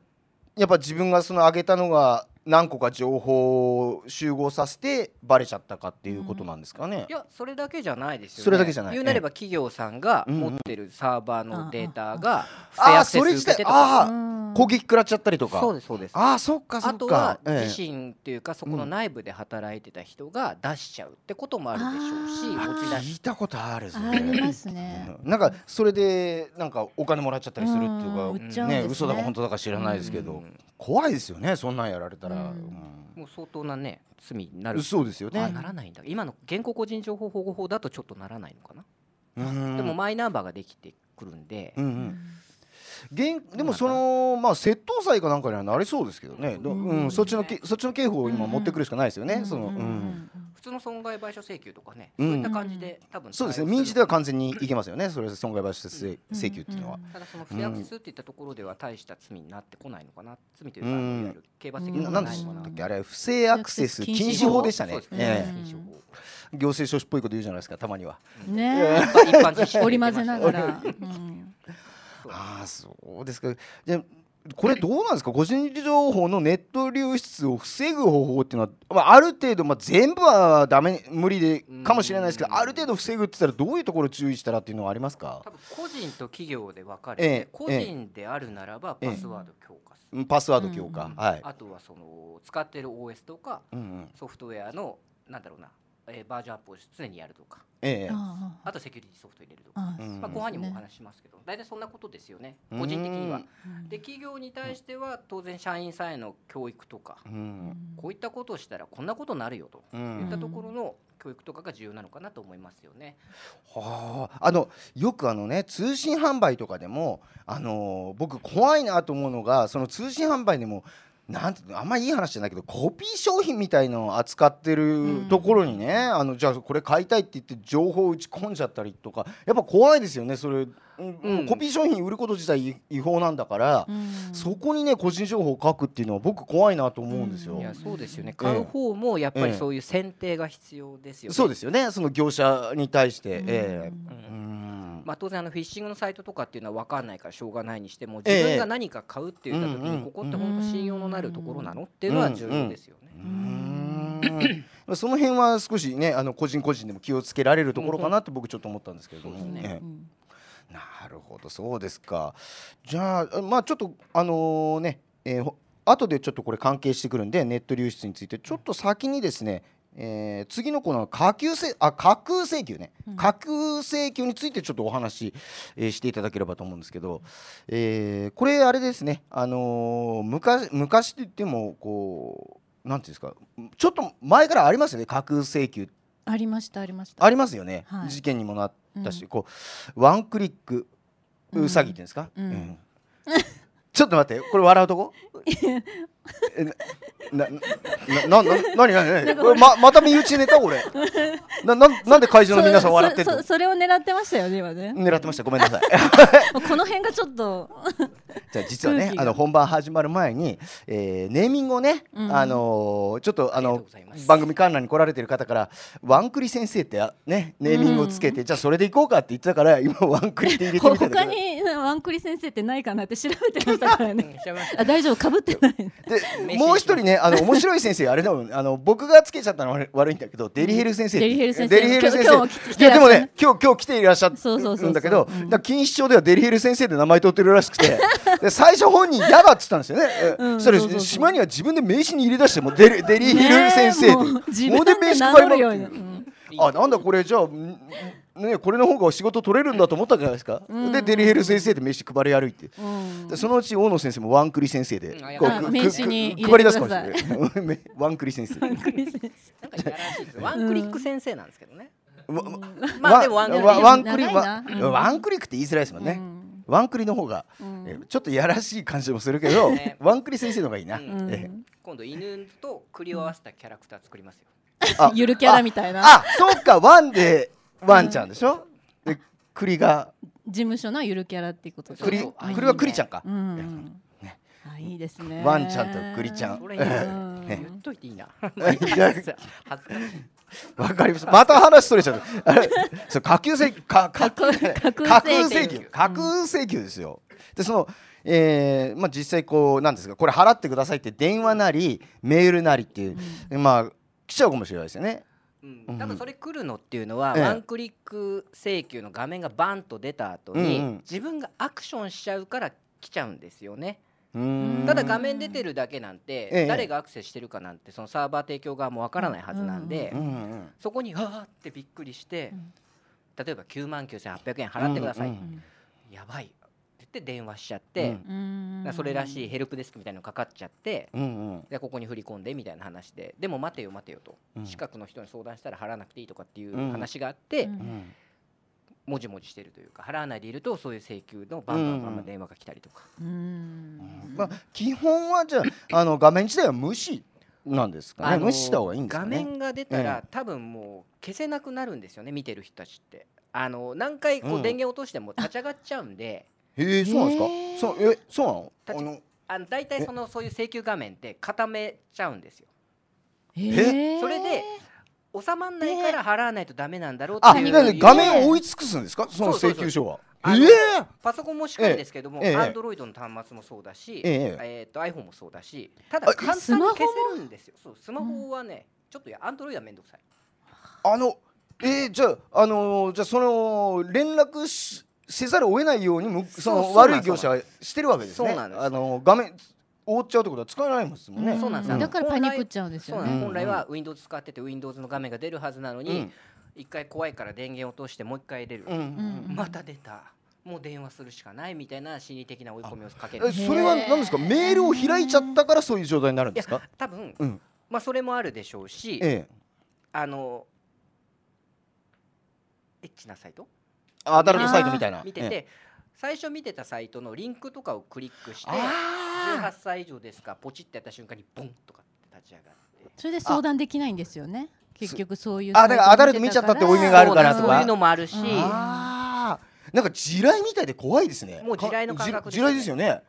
やっぱ自分がその上げたのが何個か情報を集合させてばれちゃったかっていうことなんですかね、うん、いやそれだけじゃないですよ、ね、それだけじゃない言うなれば企業さんが持ってるサーバーのデータが不正アクセス受けてとか、うんあ攻撃食らっちゃったりとかそうですそうですああそっかそっかあとは自身というか、そこの内部で働いてた人が出しちゃうってこともあるでしょうし、ち出し聞いたことあるありますね、なんかそれでなんかお金もらっちゃったりするっていうか、うんねね嘘だか本当だか知らないですけど、怖いですよねそんなんやられたら、もう相当なね罪になるそうですよねならないんだ今の現行個人情報保護法だとちょっとならないのかな、でもマイナンバーができてくるんで、うんでもそのまあ窃盗罪かなんかにはなりそうですけどね、うん、うん、そっちのけそっちの刑法を今持ってくるしかないですよね、その、うん普通の損害賠償請求とかね、そういった感じで、多分そうですね民事では完全にいけますよね、それ損害賠償請求っていうのは。ただ、その不正数っていったところでは、大した罪になってこないのかな、罪というか、刑罰的ななんでしたっけ、あれ、不正アクセス禁止法でしたね、行政書士っぽいこと言うじゃないですか、たまには。ね、織り交ぜながら。とあそうですかじゃこれどうなんですか個人情報のネット流出を防ぐ方法っていうのは、まあ、ある程度、まあ、全部はダメ無理でかもしれないですけどある程度防ぐって言ったらどういうところ注意したらっていうのはありますか多分個人と企業で分かれて、え個人であるならばパスワード強化する、え、パスワード強化、うん、はい、あとはその使っている OS とか、うん、ソフトウェアのなんだろうなえー、バージョンアップを常にやるとか、ええ、あとセキュリティソフト入れるとか、あまあ、後半にもお話しますけど、大体そんなことですよね個人的には。で企業に対しては当然社員さんへの教育とか、こういったことをしたらこんなことになるよといったところの教育とかが重要なのかなと思いますよね。はあ、あのよくあのね通信販売とかでもあの僕怖いなと思うのがその通信販売でもなんてあんまいい話じゃないけどコピー商品みたいのを扱ってるところにね、あのじゃあこれ買いたいって言って情報を打ち込んじゃったりとかやっぱ怖いですよねそれ、うんコピー商品売ること自体違法なんだから、そこにね個人情報を書くっていうのは僕怖いなと思うんですよ。いやそうですよね買う方もやっぱりそういう選定が必要ですよね。そうですよねその業者に対して、ええうんまあ、当然あのフィッシングのサイトとかっていうのは分かんないからしょうがないにしても自分が何か買うって言った時にここって本当信用のなるところなのっていうのは重要ですよね。(clears throat) その辺は少しねあの個人個人でも気をつけられるところかなって僕ちょっと思ったんですけれども。うん、ね、なるほどそうですかじゃあまあちょっとあのー、ね、えー、後でちょっとこれ関係してくるんでネット流出についてちょっと先にですね、えー、次のこの下級架せあ架空請求ね、うん、架空請求についてちょっとお話し、えー、していただければと思うんですけど、えー、これあれですね、あのー、昔昔て言ってもこうなんていうんですかちょっと前からありますよね架空請求ありましたありましたありますよね、はい、事件にもなったし、うん、こうワンクリックう詐欺って言うんですか、うんちょっと待ってこれ笑うとこ (laughs) な、ななななに (laughs) なにこれままた身内ネタ俺なななんで会場の皆さん笑ってるそのそれを狙ってましたよね今ね狙ってましたごめんなさい (laughs) この辺がちょっとじゃあ実はねあの本番始まる前に、えー、ネーミングをね、うん、あのー、ちょっとあの番組観覧に来られてる方からワンクリ先生ってねネーミングをつけて、うん、じゃあそれで行こうかって言ってたから今ワンクリって入れてみたんだけど他にワンクリ先生ってないかなって調べてましたからねあ大丈夫かぶってないでもう一人ねあの面白い先生あれだもんあの僕がつけちゃったの悪いんだけどデリヘル先生デリヘル先生いやでもね今日今日来ていらっしゃるんだけど錦糸町ではデリヘル先生で名前取ってるらしくてで最初本人やばっつったんですよねそれ島には自分で名刺に入れ出してもデリデリヘル先生でもうで名刺配るあなんだこれじゃあね、これの方が仕事取れるんだと思ったじゃないですか、うんうん、でデリヘル先生で飯配り歩いて、うん、そのうち大野先生もワンクリ先生で、うん、こう配り出すかもしれない (laughs) ワンクリ先生なんですワンクリック先生なんですけどね、うん、まあでもワンクリクワンクリックって言いづらいですもんね、ワンクリの方が、うん、ちょっとやらしい感じもするけど、ね、ワンクリ先生の方がいいな、うん、今度犬と栗を合わせたキャラクター作りますよゆるキャラみたいなあそうかワンでワンちゃんでしょ、うん、で栗が事務所のゆるキャラっていうことで栗栗は栗ちゃんか、うん、ね、あいいですねワンちゃんと栗ちゃん、ね、言っといていいな恥ずかしいわかりました。また話それちゃ (laughs) う。あれ、そう架空請求、架空請求、架空請求ですよ。でその、えー、まあ実際こうなんですが、これ払ってくださいって電話なりメールなりっていう、うん、まあ来ちゃうかもしれないですよね。うん、多分それ来るのっていうのは、ワンクリック請求の画面がバンと出た後に、自分がアクションしちゃうから来ちゃうんですよね。ただ画面出てるだけなんて、誰がアクセスしてるかなんてそのサーバー提供側もわからないはずなんで、そこにわあってびっくりして、例えば9万9800円払ってください、やばいって電話しちゃって、うん、それらしいヘルプデスクみたいなのかかっちゃって、うんうん、ここに振り込んでみたいな話ででも待てよ待てよと、うん、近くの人に相談したら払わなくていいとかっていう話があって。うん、もじもじしてるというか払わないでいるとそういう請求のバンバンバンバン電話が来たりとか、まあ、基本はじゃあ (laughs) あの画面自体は無視なんですかね、無視した方がいいんですか、ね、画面が出たら、ええ、多分もう消せなくなるんですよね見てる人たちってあの何回こう電源落としても立ち上がっちゃうんで、へえそうなんですか。そうえそうなの？あのだいそのそういう請求画面って固めちゃうんですよ。えそれで収まらないから払わないとダメなんだろうっていう。画面を追い尽くすんですか？その請求書は。ええパソコンもしかはですけども、アンドロイドの端末もそうだし、えっ、と iPhone もそうだし、ただ簡単に消せるんですよ。そうスマホはね、ちょっとアンドロイドは面倒くさい。あのえー、じゃあ、あのー、じゃあその連絡しせざるを得ないようにその悪い業者はしてるわけですね。あの画面覆っちゃうってことは使えないんですもんね。そうなんですよ。だからパニックっちゃうんですよね。本来は Windows 使ってて Windows の画面が出るはずなのに、一回怖いから電源落としてもう一回入れる。また出た。もう電話するしかないみたいな心理的な追い込みをかける。それは何ですか？メールを開いちゃったからそういう状態になるんですか？多分、まあそれもあるでしょうし、あのエッチなサイト？アダルトサイトみたいな見てて、最初見てたサイトのリンクとかをクリックして18歳以上ですかポチってやった瞬間にボンとかって立ち上がってそれで相談できないんですよね結局そういうあだからアダルト見ちゃったって負い目があるからとかそういうのもあるしなんか地雷みたいで怖いですねもう地雷の感覚、ね、地雷ですよね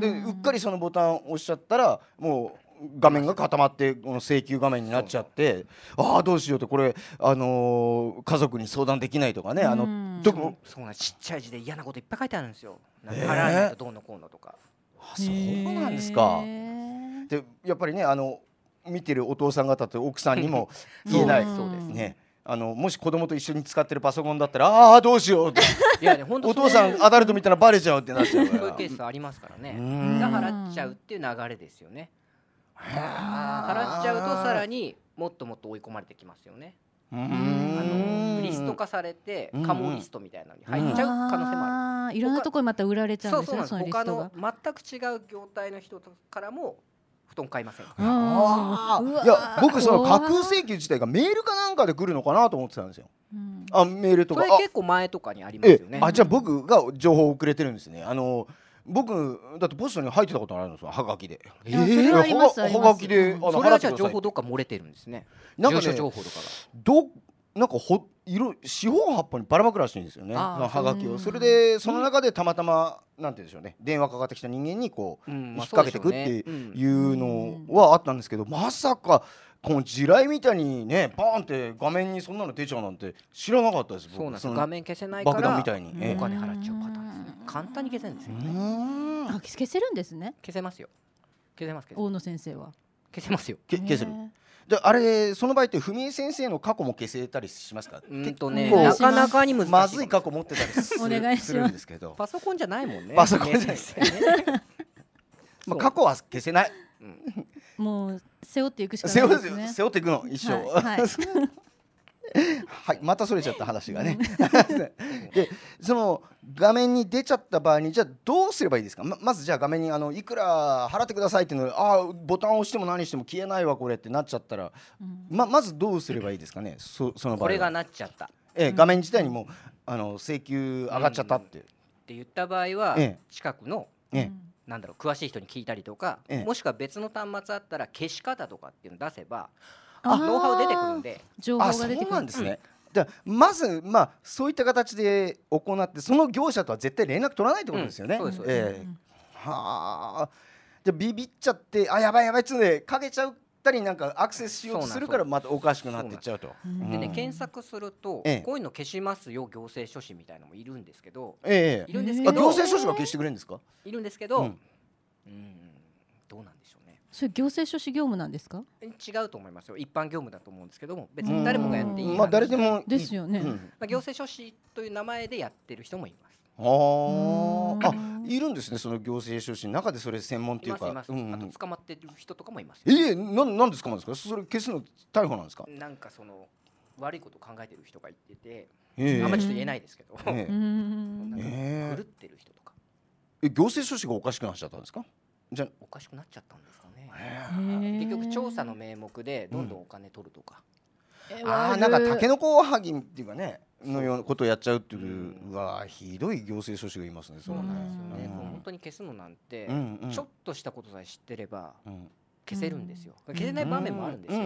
でうっかりそのボタン押しちゃったらもう画面が固まってこの請求画面になっちゃってああどうしようってこれ、あの家族に相談できないとかねあの特にそうなちっちゃい字で嫌なこといっぱい書いてあるんですよ。払わないとどうのこうのとか。あそうなんですか。でやっぱりねあの見てるお父さん方と奥さんにも (laughs) 言えないそうですね。あのもし子供と一緒に使ってるパソコンだったらああどうしようっていや、ね、本当お父さんアダルト見たらバレちゃうってなっちゃうからそういうケースありますからねだからっちゃうっていう流れですよね払っちゃうとさらにもっともっと追い込まれてきますよね。あのリスト化されてカモリストみたいなのに入っちゃう可能性もある、うんうん、いろんなところにまた売られちゃうんですよそうそう他の全く違う業態の人からも布団買いませんああいや僕その架空請求自体がメールかなんかで来るのかなと思ってたんですよ、うん、あメールとかそれ結構前とかにありますよねあじゃあ僕が情報遅れてるんですねあのー僕だってポストに入ってたことあるんですよはがきでええー、ははがきで、それはじゃあ情報どっか漏れてるんですねなんか、ね、情報とかどなんかほいろ四方八方にばらまくらしいんですよねはがきをそれでその中でたまたま、なんて言うでしょうね電話かかってきた人間にこう、うん、引っ掛けてくっていうのはあったんですけど、まさかこの地雷みたいにねパーンって画面にそんなの出ちゃうなんて知らなかったですそうなんです画面消せない爆弾みたいに、お金払っちゃうパターンですね簡単に消せるんですよねあ消せるんですね消せますよ消せますけ大野先生は消せますよ消せるであれその場合って文江先生の過去も消せたりしますかうんとねなかなかにもまずい過去持ってたりすいするんですけどパソコンじゃないもんねパソコンじゃないですねまあ過去は消せない、うんもう背負っていくしかないですね背負っていくの一生、はいはい (laughs) はい、またそれちゃった話がね (laughs) でその画面に出ちゃった場合にじゃあどうすればいいですかままずじゃあ画面にあのいくら払ってくださいっていうのああボタンを押しても何しても消えないわこれってなっちゃったら、ままずどうすればいいですかねそその場合これがなっちゃった、ええ、画面自体にも、あの請求上がっちゃったって、うん、って言った場合は、え近くの、ええなんだろう詳しい人に聞いたりとか、ええ、もしくは別の端末あったら消し方とかっていうの出せばあノウハウ出てくるんで情報が出てくるんですね。じゃまず、まあ、そういった形で行ってその業者とは絶対連絡取らないってことですよね。うはあじゃビビっちゃってあやばいやばいっつうのでかけちゃうったりなんかアクセスしようとするからまたおかしくなっていっちゃうと。でね検索すると、こういうの消しますよ行政書士みたいのもいるんですけど、ええ、いるんですけど、えー、行政書士が消してくれるんですかいるんですけど、うん、どうなんでしょうね。それ行政書士業務なんですか違うと思いますよ一般業務だと思うんですけども別に誰もがやっていいまあ誰でもですよね、うん、まあ、行政書士という名前でやってる人もいますああいるんですねその行政書士の中でそれ専門っていうか、うんうん、捕まってる人とかもいます、ね、ええななんで捕まるんですかそれ消すの逮捕なんですかなんかその悪いこと考えてる人がいてて、えー、あんまりちょっと言えないですけど、え (laughs) ー、狂ってる人とかえ行政書士がおかしくなっちゃったんですかじゃおかしくなっちゃったんですかね、えー、結局調査の名目でどんどんお金取るとか、うんああなんかたけのこおはぎっていうかねのようことをやっちゃうっていうはひどい行政書士がいますね。そうなんですよね。本当に消すのなんてちょっとしたことさえ知ってれば消せるんですよ。消せない場面もあるんですよ。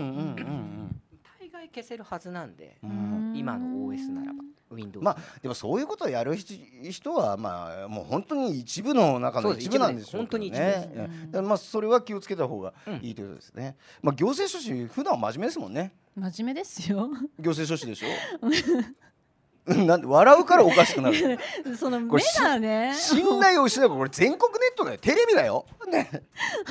大概消せるはずなんで、うん、今の OS ならば。Windows まあ、でもそういうことをやる人は、まあ、もう本当に一部の中の一部なんでしょうけどね、まあ、それは気をつけた方がいいということですね、うん、まあ、行政書士普段は真面目ですもんね真面目ですよ行政書士でしょ (laughs) なんで笑うからおかしくなる (laughs) その目がね信頼を失うこれ全国ネットだよテレビだよ、ね、(laughs)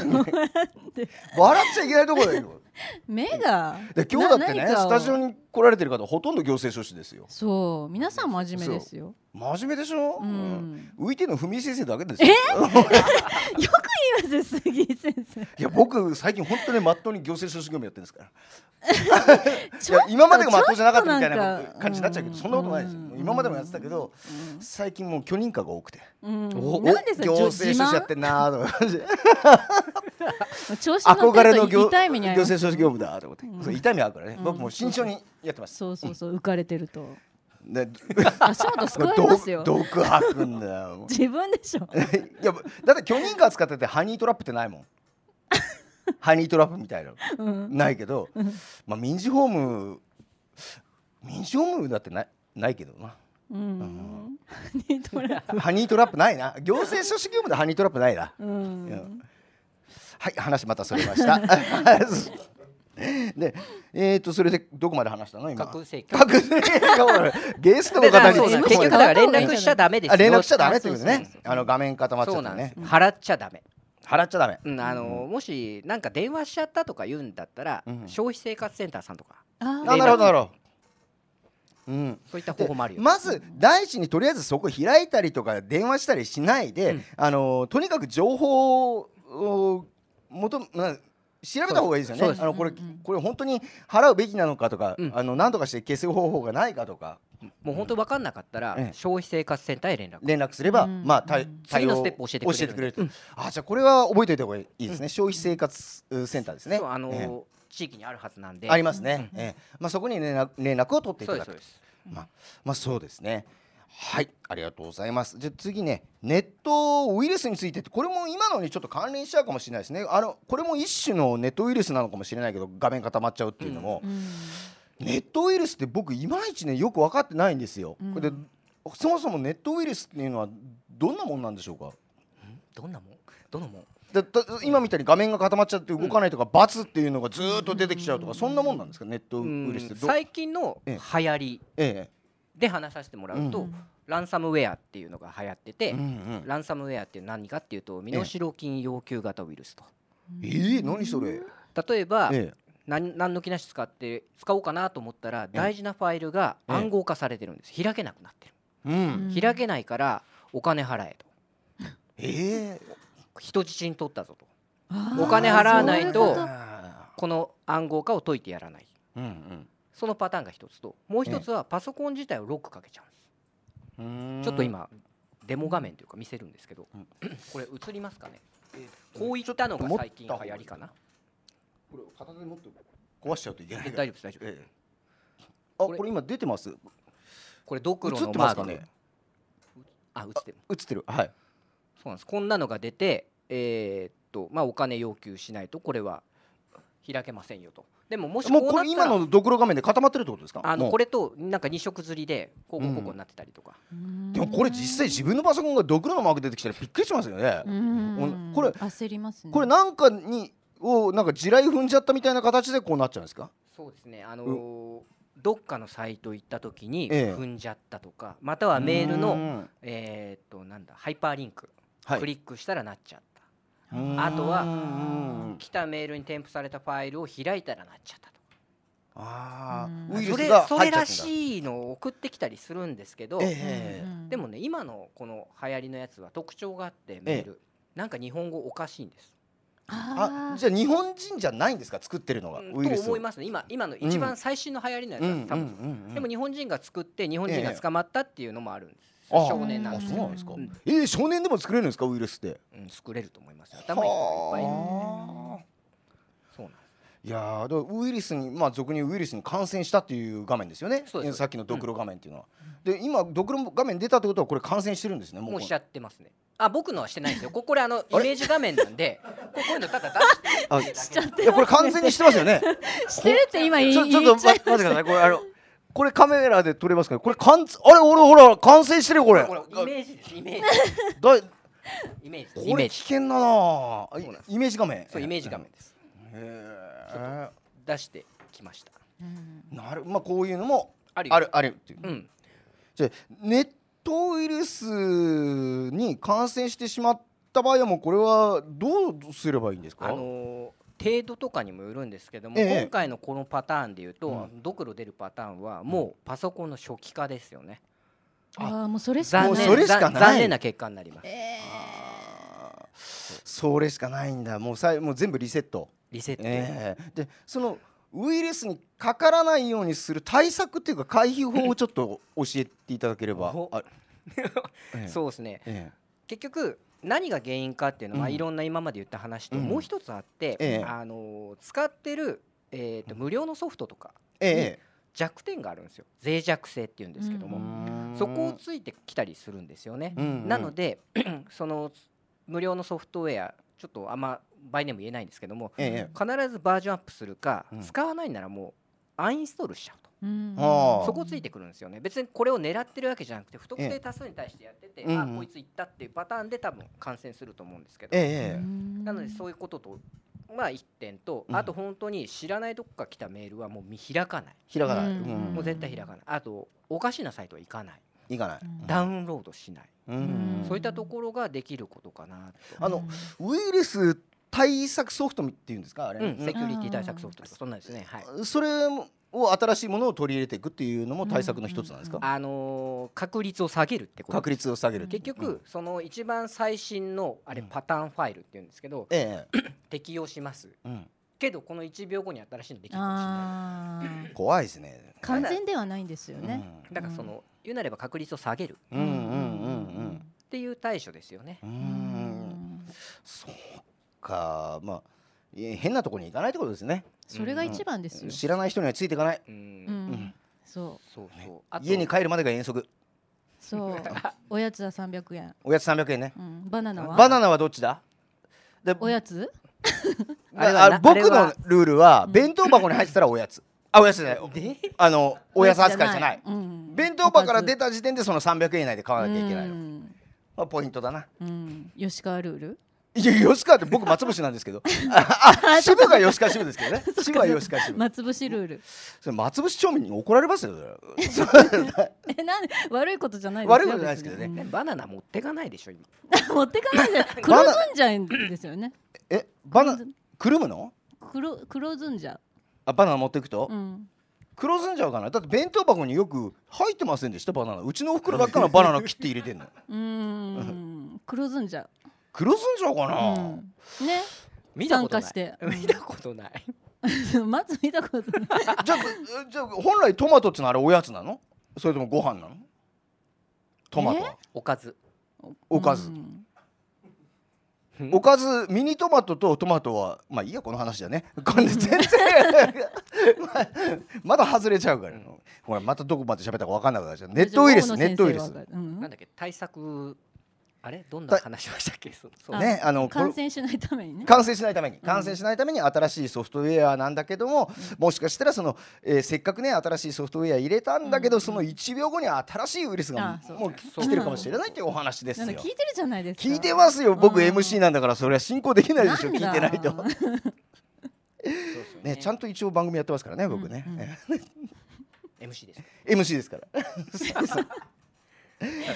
笑っちゃいけないところだよ目が今日だってねスタジオに来られてる方ほとんど行政書士ですよそう皆さん真面目ですよ真面目でしょ、うん、浮いてるの文井先生だけですよ (laughs) よく言います杉井先生いや僕最近本当にまっとうに行政書士業務やってるんですから (laughs) いや今までがまっとうじゃなかったみたいな感じになっちゃうけどそんなことないですよ、うん、今までもやってたけど、うん、最近もう許認可が多くて、うん、お行政書士やってんなーとか感じ (laughs) 憧れの行行政書士業務だと思って、痛みあるからね、僕も慎重にやってますそうそうそう浮かれてると。足元救われですよ。(laughs) 毒吐くんだよ。(laughs) 自分でしょ。(laughs) いやだって巨人が使っててハニートラップってないもん。ハニートラップみたいな、ないけど、まあ民事ホーム民事ホームだってないないけどな。うん、ハニートラップ。ハニートラップないな。行政書士業務でハニートラップないな。はい話またそれました。で、えっ、ー、とそれでどこまで話したの今。覚醒覚醒ゲストの方に結局だから連絡しちゃダメです連絡しちゃダメってことね。あの画面固まっちゃったね。払っちゃダメ。払っちゃダメ。うん、あのもしなんか電話しちゃったとか言うんだったら、うん、消費生活センターさんとか。あなるほどなるほど。うん、そういった方法もあるよまず第一にとりあえずそこ開いたりとか電話したりしないで、うん、あのとにかく情報をもと、まあ、調べた方がいいですよね。あのこれ、これ本当に払うべきなのかとか、うん、あの何とかして消す方法がないかとか。もう本当分かんなかったら、うん、消費生活センターへ連絡。連絡すれば、うん、まあテップ教えてくれる。れあじゃこれは覚えておいた方がいいですね。消費生活センターですね。あのーえー、地域にあるはずなんで。ありますね。ええ、まあそこに連絡連絡を取っていただく。まあまあそうですね。はいありがとうございますじゃ次ねネットウイルスについててこれも今のにちょっと関連しちゃうかもしれないですねあのこれも一種のネットウイルスなのかもしれないけど画面固まっちゃうっていうのも、うんうん、ネットウイルスって僕いまいちねよく分かってないんですよ、うん、これでそもそもネットウイルスっていうのはどんなもんなんでしょうかどんなもんどのもんだ今みたいに画面が固まっちゃって動かないとか、バツっていうのがずっと出てきちゃうとか、そんなもんなんですかネットウイルスって最近の流行り、ええで話させてもらうと、うん、ランサムウェアっていうのが流行ってて、うんうん、ランサムウェアって何かっていうと身代金要求型ウイルスと。えー、何それ例えば、え何何の気なし使って使おうかなと思ったら大事なファイルが暗号化されてるんです、開けなくなってる、うん、開けないからお金払えと、えー、人質に取ったぞとお金払わないとこの暗号化を解いてやらない、うんうん、そのパターンが一つともう一つはパソコン自体をロックかけちゃうんです、ちょっと今デモ画面というか見せるんですけど、(clears throat) これ映りますかね、えこういったのが最近流行りかなこれ片手で持って壊しちゃうといけない大丈夫です大丈夫、ええ、あこれ今出てますこれドクロのマークねあ映ってる映ってるはいそうなんですこんなのが出てえー、っとまあお金要求しないとこれは開けませんよとでももしこうな今のドクロ画面で固まってるってことですかあのこれとなんか二色刷りでこうこうこうこうなってたりとか、うん、でもこれ実際自分のパソコンがドクロのマーク出てきたらびっくりしますよねこれ焦ります、ね、これなんかにをなんか地雷踏んじゃったみたいな形でこうなっちゃうんですかそうですねあのーうんどっかのサイト行った時に踏んじゃったとか、またはメールのえー、っとなんだハイパーリンク、クリックしたらなっちゃっあとは来たメールに添付されたファイルを開いたらなっちゃったと。あそれそれらしいのを送ってきたりするんですけど、えー、でもね今のこの流行りのやつは特徴があってメール、えー、なんか日本語おかしいんです。あじゃあ日本人じゃないんですか作ってるのがウイルスと思いますね今今の一番最新の流行りのやつは、うん、多分、うんうん、でも日本人が作って日本人が捕まったっていうのもあるんです。少年なんですよ。なんですか。えー、少年でも作れるんですかウイルスって。うん、作れると思います頭いっぱいそうなんです。いやだウイルスに、まあ、俗にウイルスに感染したっていう画面ですよねさっきのドクロ画面っていうのは、うん、で今ドクロ画面出たってことはこれ感染してるんですねもうもうしちゃってますねあ僕のはしてないんですよここれあのイメージ画面なんで (laughs) こういうのただ出あしちゃってこれ完全にしてますよね (laughs) してるって今言いちょっと待ってくださいこれあのこれカメラで撮れますかこれかんあれ俺ほら完成してるこれイメージですイメージだイメージこれ危険だなイメージ画面そうイメージ画面ですへえ出してきました、なるまあこういうのもあるあるあるっていう、うん、じゃネットウイルスに感染してしまった場合はもうこれはどうすればいいんですかあのー程度とかにもよるんですけども、ええ、今回のこのパターンでいうと、うん、ドクロ出るパターンはもうパソコンの初期化ですよね。ああもうそれしかない残念な結果になります、えー、それしかないんだもうさもう全部リセットリセットでえー、でそのウイルスにかからないようにする対策っていうか回避法をちょっと教えていただければ (laughs) そうですね、結局何が原因かっていうのは、いろんな今まで言った話ともう一つあって、あの使ってる、えー、と無料のソフトとか弱点があるんですよ脆弱性っていうんですけどもそこをついてきたりするんですよね。なので (clears throat) その無料のソフトウェアちょっとあんま場合でも言えないんですけども、必ずバージョンアップするか、使わないならもうアンインストールしちゃうと。うんそこついてくるんですよね別にこれを狙ってるわけじゃなくて不特定多数に対してやってて、ええ、あこいつ行ったっていうパターンで多分感染すると思うんですけど、え、なのでそういうことと。まあ1点と、あと本当に知らないとこから来たメールはもう見開かない開かない、うん、もう絶対開かないあとおかしなサイトは行かない行かない、ダウンロードしない、うん、そういったところができることかなあのウイルス対策ソフトっていうんですかあれ、うんうん、セキュリティ対策ソフトとかそんなんですね、はい、それを新しいものを取り入れていくっていうのも対策の一つなんですか、うんうん、あのー、確率を下げるってこと確率を下げる結局、うん、その一番最新のあれパターンファイルっていうんですけど、(coughs) 適用します、うん、けどこの1秒後に新しいのできるかもしれない怖いですね完全ではないんですよね、うん、だからその言うなれば確率を下げるっていう対処ですよねうんそうか、まあ、変なところに行かないってことですね。それが一番ですよ。知らない人にはついていかない。うん。そう。そうそう。家に帰るまでが遠足。そう。(laughs) おやつは三百円。おやつ三百円ね。バナナは。バナナはどっちだ。で、おやつ。あれ、僕のルールは弁当箱に入ってたらおやつ。あ、おやつじゃない。あの、おやつ扱いじゃない。弁当箱から出た時点で、その三百円以内で買わなきゃいけないの。ポイントだな。吉川ルール。いや吉川って僕松伏なんですけど (laughs) あ支部が吉川支部ですけどね支部 (laughs) は吉川支部松伏ルールそれ松伏町民に怒られますよ (laughs) えなん悪いことじゃない悪いことじゃないですけどね、うバナナ持ってかないでしょ今持ってかないじゃ黒ずんじゃんですよねえバナくるむの黒黒ずんじゃあバナナ持っていくと、うん黒ずんじゃうかなだって弁当箱によく入ってませんでしたバナナうちのおふくろからバナナ切って入れてんのうん黒ずんじゃう黒すんじゃうかな、うん、ね見たことない見たことない (laughs) まず見たことない (laughs) じゃじゃ本来トマトってのあれおやつなのそれともご飯なのトマトおかずおかず、うん、おかずミニトマトとトマトはまあいいやこの話だね (laughs) こ全然まだ外れちゃうから、ほらまたどこまで喋ったか分かんなくなっちゃうネットウイルスネットウイルス、うん、なんだっけ対策あれどんな話をしたっけそうねあの感染しないためにね感染しないために感染しないために新しいソフトウェアなんだけども、うん、もしかしたらその、えー、せっかくね新しいソフトウェア入れたんだけど、うん、その1秒後に新しいウイルスがもう来てるかもしれないっていうお話ですよ聞いてるじゃないですか聞いてますよ僕 MC なんだからそれは進行できないでしょ聞いてないとねちゃんと一応番組やってますからね僕ね、うんうん、MC です MC ですから (laughs) (laughs)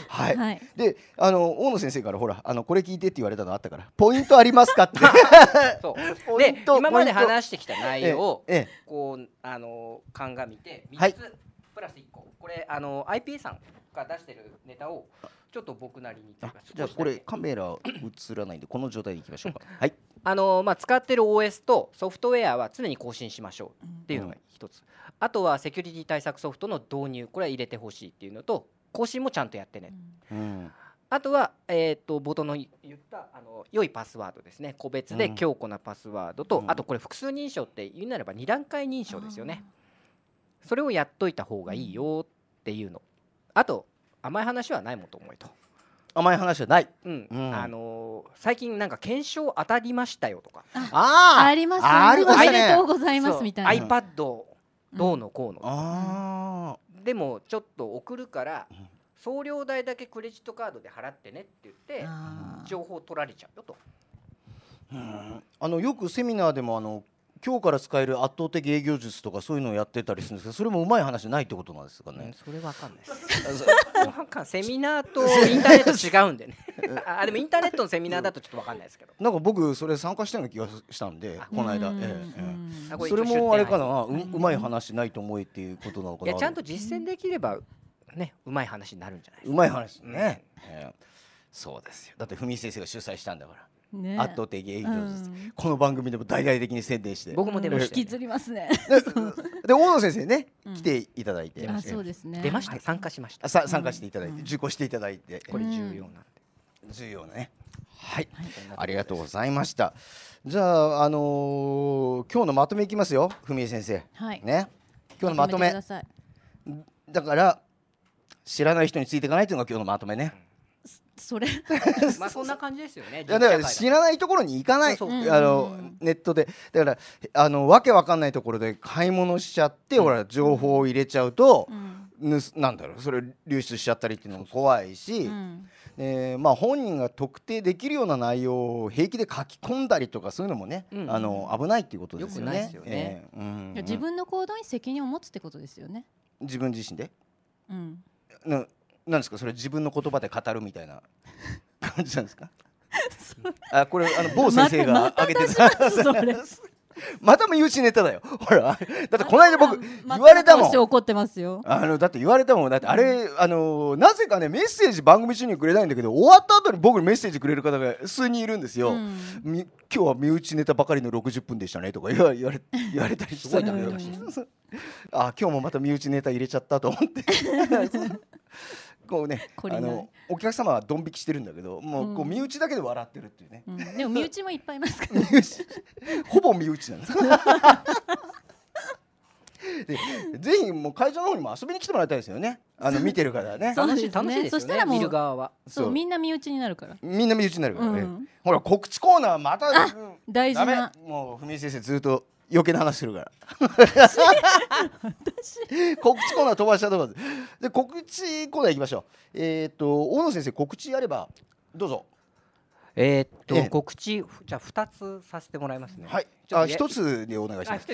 はい、はい、であの大野先生からほらあのこれ聞いてって言われたのあったからポイントありますかって (laughs) そうで今まで話してきた内容を、こうあの鑑みて3つ、プラス1個これあの i p さんが出してるネタをちょっと僕なりにじゃあこれカメラ映らないんでこの状態でいきましょうかはいあのまあ、使ってる OS とソフトウェアは常に更新しましょうっていうのが一つ、うん、あとはセキュリティ対策ソフトの導入これは入れてほしいっていうのと更新もちゃんとやってね、うん、あとは、えーと、冒頭の言ったあの良いパスワードですね個別で強固なパスワードと、うん、あとこれ複数認証って言うならば2段階認証ですよね、うん、それをやっといた方がいいよっていうのあと甘い話はないもんと思いと。甘い話じゃない。うん、うん、あのー、最近なんか検証当たりましたよとか。ああ、あります、ね。ありましありがとうございますみたいな。iPad どうのこうの。ああ、でもちょっと送るから送料代だけクレジットカードで払ってねって言って情報取られちゃうよと。うんあのよくセミナーでもあの今日から使える圧倒的営業術とかそういうのをやってたりするんですけどそれもうまい話ないってことなんですかね、それわかんないですセミナーとインターネット違うんでね (laughs) あでもインターネットのセミナーだとちょっとわかんないですけどなんか僕それ参加したような気がしたんでこの間、ええそれもあれかなううまい話ないと思いっていうことなのかないやちゃんと実践できればねうまい話になるんじゃないですかうまい話ね、えー、そうですよだって文井先生が主催したんだからね、圧倒的営業です、うん、この番組でも大々的に宣伝して僕も出ました、ね、引きずりますねで大野先生ね、うん、来ていただいて、あそうですね出ました参加しましたさ参加していただいて、受講していただいて、これ重要なんで、重要なねはい、はい、ありがとうございました。じゃあ、あのー、今日のまとめいきますよ、文江先生。はい。ね。今日のまとめ。だから、知らない人についていかないというのが今日のまとめね。それ (laughs) まあそんな感じですよね。だから知らないところに行かないあのネットでだからあのわけわかんないところで買い物しちゃってほら情報を入れちゃうと。ぬなんだろうそれ流出しちゃったりっていうのも怖いし、うえー、まあ、本人が特定できるような内容を平気で書き込んだりとかそういうのもね、うんうん、あの危ないっていうことですよね。よよね自分の行動に責任を持つってことですよね。自分自身で、うん、なんですかそれ自分の言葉で語るみたいな感じなんですかあこれあの某先生が挙げてた、またも誘致ネタだよ。ほら、だってこの間僕言われたもん。怒ってますよ。あのだって言われたもん。だってあれ、あのなぜかねメッセージ番組中にくれないんだけど、終わった後に僕にメッセージくれる方が数人いるんですよ。うん、今日は身内ネタばかりの60分でしたねとか言わ言われ言われたりしてた (laughs) あ今日もまた身内ネタ入れちゃったと思って。こうねあのお客様はドン引きしてるんだけどもうこう身内だけで笑ってるっていうね、うんでも身内もいっぱいいますから、ね、(laughs) ほぼ身内なんです (laughs) でぜひもう会場の方にも遊びに来てもらいたいですよね。あの見てるからね。楽しい楽しいですよね。したら見る側は。そうみんな身内になるから。みんな身内になるからね。うん、ほら告知コーナーまた、うん、大事な。もう文先生ずっと余計な話するから (laughs) 告知コーナー飛ばしたところで告知コーナーいきましょうえっ、と大野先生告知あればどうぞえー、っと、ええ、告知じゃあ二つさせてもらいますね。はい。じゃあ一つでお願いします。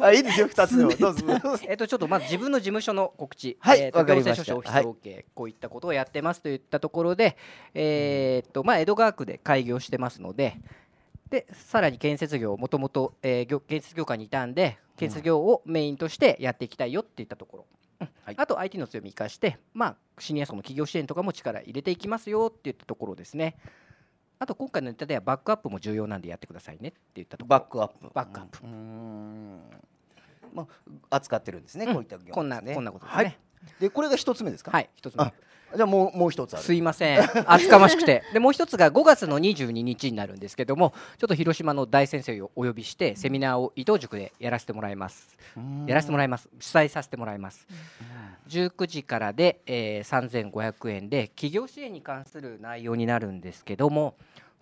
あ (laughs) いいですよ二つでもどうぞ。えっとちょっとまず自分の事務所の告知。はい。えー、東京書士オフィス OK、はい、こういったことをやってますといったところで、えー、っとまあ江戸川区で開業してますので。でさらに建設業もともと建設業界にいたんで建設業をメインとしてやっていきたいよっていったところ、うんはい、あと IT の強み生かして、まあ、シニア層の企業支援とかも力入れていきますよっていったところですねあと今回のネタではバックアップも重要なんでやってくださいねって言ったとバックアップバックアップ、まあ、扱ってるんですね、うん、こういった業、ね、こんなこんなことですね、はい、でこれが一つ目ですかはい一つ目じゃあもうもう一つすいません厚かましくて (laughs) でもう一つが5月の22日になるんですけどもちょっと広島の大先生をお呼びしてセミナーを伊藤塾でやらせてもらいますやらせてもらいます主催させてもらいます19時からで、えー、3500円で企業支援に関する内容になるんですけども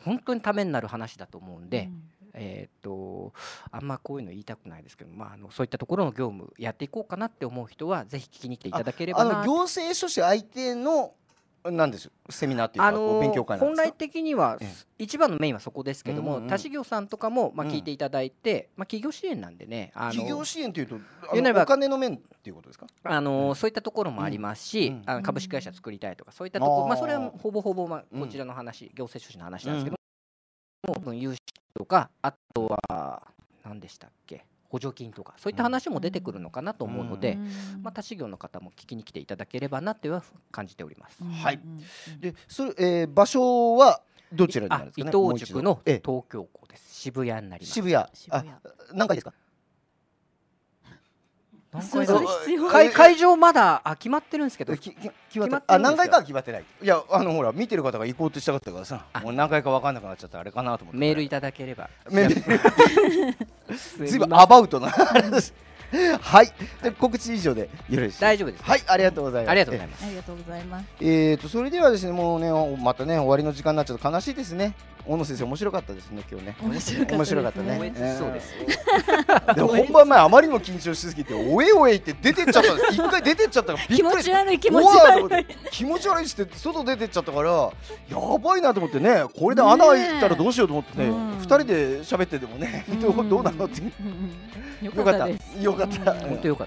本当にためになる話だと思うんで、うんえっ、ー、とあんまこういうの言いたくないですけど、まあ、あのそういったところの業務やっていこうかなって思う人はぜひ聞きに来ていただければな行政書士相手のなんですセミナーっていうか、あのー、勉強会本来的には、一番のメインはそこですけども、うんうん、他事業さんとかも、まあ、聞いていただいて、うん、まあ、企業支援なんでねあの企業支援というとお金の面っていうことですか、あのーうん、そういったところもありますし、うん、あの株式会社作りたいとかそういったところ、まあ、それはほぼほぼ、まあ、こちらの話、行政書士の話なんですけどの融資とか、あとは何でしたっけ、補助金とか、そういった話も出てくるのかなと思うので、まあ、他事業の方も聞きに来ていただければなとは感じております。はい、でそれえー、場所はどちらになるんですか、ね、伊東塾の東京校です、渋谷になります。渋谷あ何回ですかそれ必要会会場まだあ決まってるんですけど決まってあ何回かは決まってないいやあのほら見てる方が行こうとしたかったからさもう何回か分かんなくなっちゃったあれかなと思って、メールいただければメール (laughs) ずいぶんアバウトな (laughs) はい、告知以上でよろしい大丈夫です。はい、ありがとうございます。ありがとうございます。ありがとうございます。えっとそれではですね、もうねまたね終わりの時間になっちゃうと悲しいですね。小野先生面白かったですね今日ね。面白かったね。そうです。で本番前あまりにも緊張しすぎておえおえって出てっちゃった (laughs) 一回出てっちゃったから気持ち悪い気持ち悪い気持ち悪いって外出てっちゃったからやばいなと思ってねこれで穴開いたらどうしようと思ってね二人で喋ってでもねどうなのってよかったよかった。本当よかっ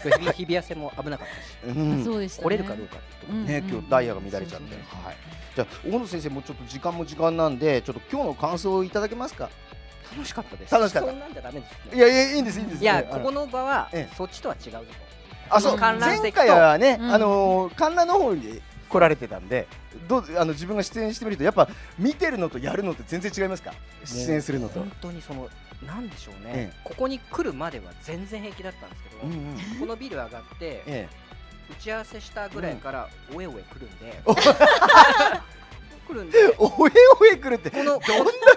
たです。日比谷線も危なかったし、そうでし折れるかどうかね、今日ダイヤが乱れちゃって、はい。じゃあ大野先生もちょっと時間も時間なんで、ちょっと今日の感想をいただけますか。楽しかったです。楽しかった。そんなんじゃダメです、いやいやいいんですいいんです。いやここの場は、えそっちとは違うぞ。あそう前回はね、あの観覧の方に来られてたんで、どうあの自分が出演してみるとやっぱ見てるのとやるのって全然違いますか？出演するのと。本当にそのなんでしょうね、ええ、ここに来るまでは全然平気だったんですけど、うんうん、このビル上がって、え、打ち合わせしたぐらいから、おえおえ来るんで、来るんで、おえおえ来るって、このどんだ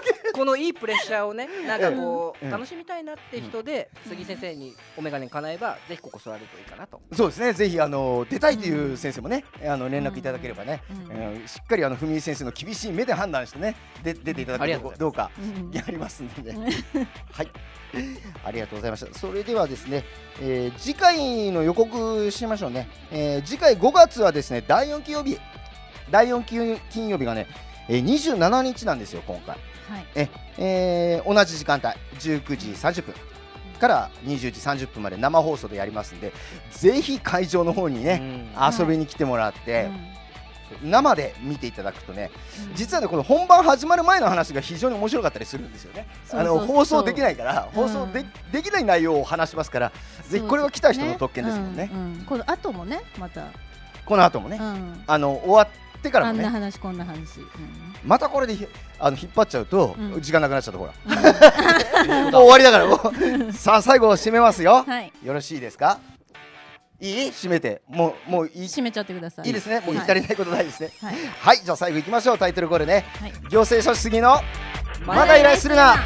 け (laughs) このいいプレッシャーをねなんかこう、楽しみたいなって人で、杉先生にお眼鏡叶えばぜひここ座るといいかなとそうですねぜひあの出たいという先生もね、あの連絡いただければね、しっかりあの文井先生の厳しい目で判断してねで出ていただければどうかやりますんでね、(laughs) はいありがとうございましたそれではですね、えー、次回の予告しましょうね、えー、次回5月はですね第4金曜日第4金曜日がね、えー、27日なんですよ今回はい、ええー、同じ時間帯19時30分から20時30分まで生放送でやりますんでぜひ会場の方にね、うん、遊びに来てもらって、はい生で見ていただくとね、実はねこの本番始まる前の話が非常に面白かったりするんですよね。あの放送できないから、放送で,、できない内容を話しますから、ぜひこれは来た人の特権ですもんね。この後もねまた。この後もね、あの終わってからもねあんな話こんな話、うん、またこれであの引っ張っちゃうと、うん、時間なくなっちゃうとほら、うん、(laughs) もう終わりだからもう (laughs) さあ最後締めますよ、はい、よろしいですかいい締めてもうもういい締めちゃってくださいいいですねもう至りないことないですね、はい、はい、じゃあ最後いきましょうタイトルコールね、はい、行政書士杉のまだ依頼するな、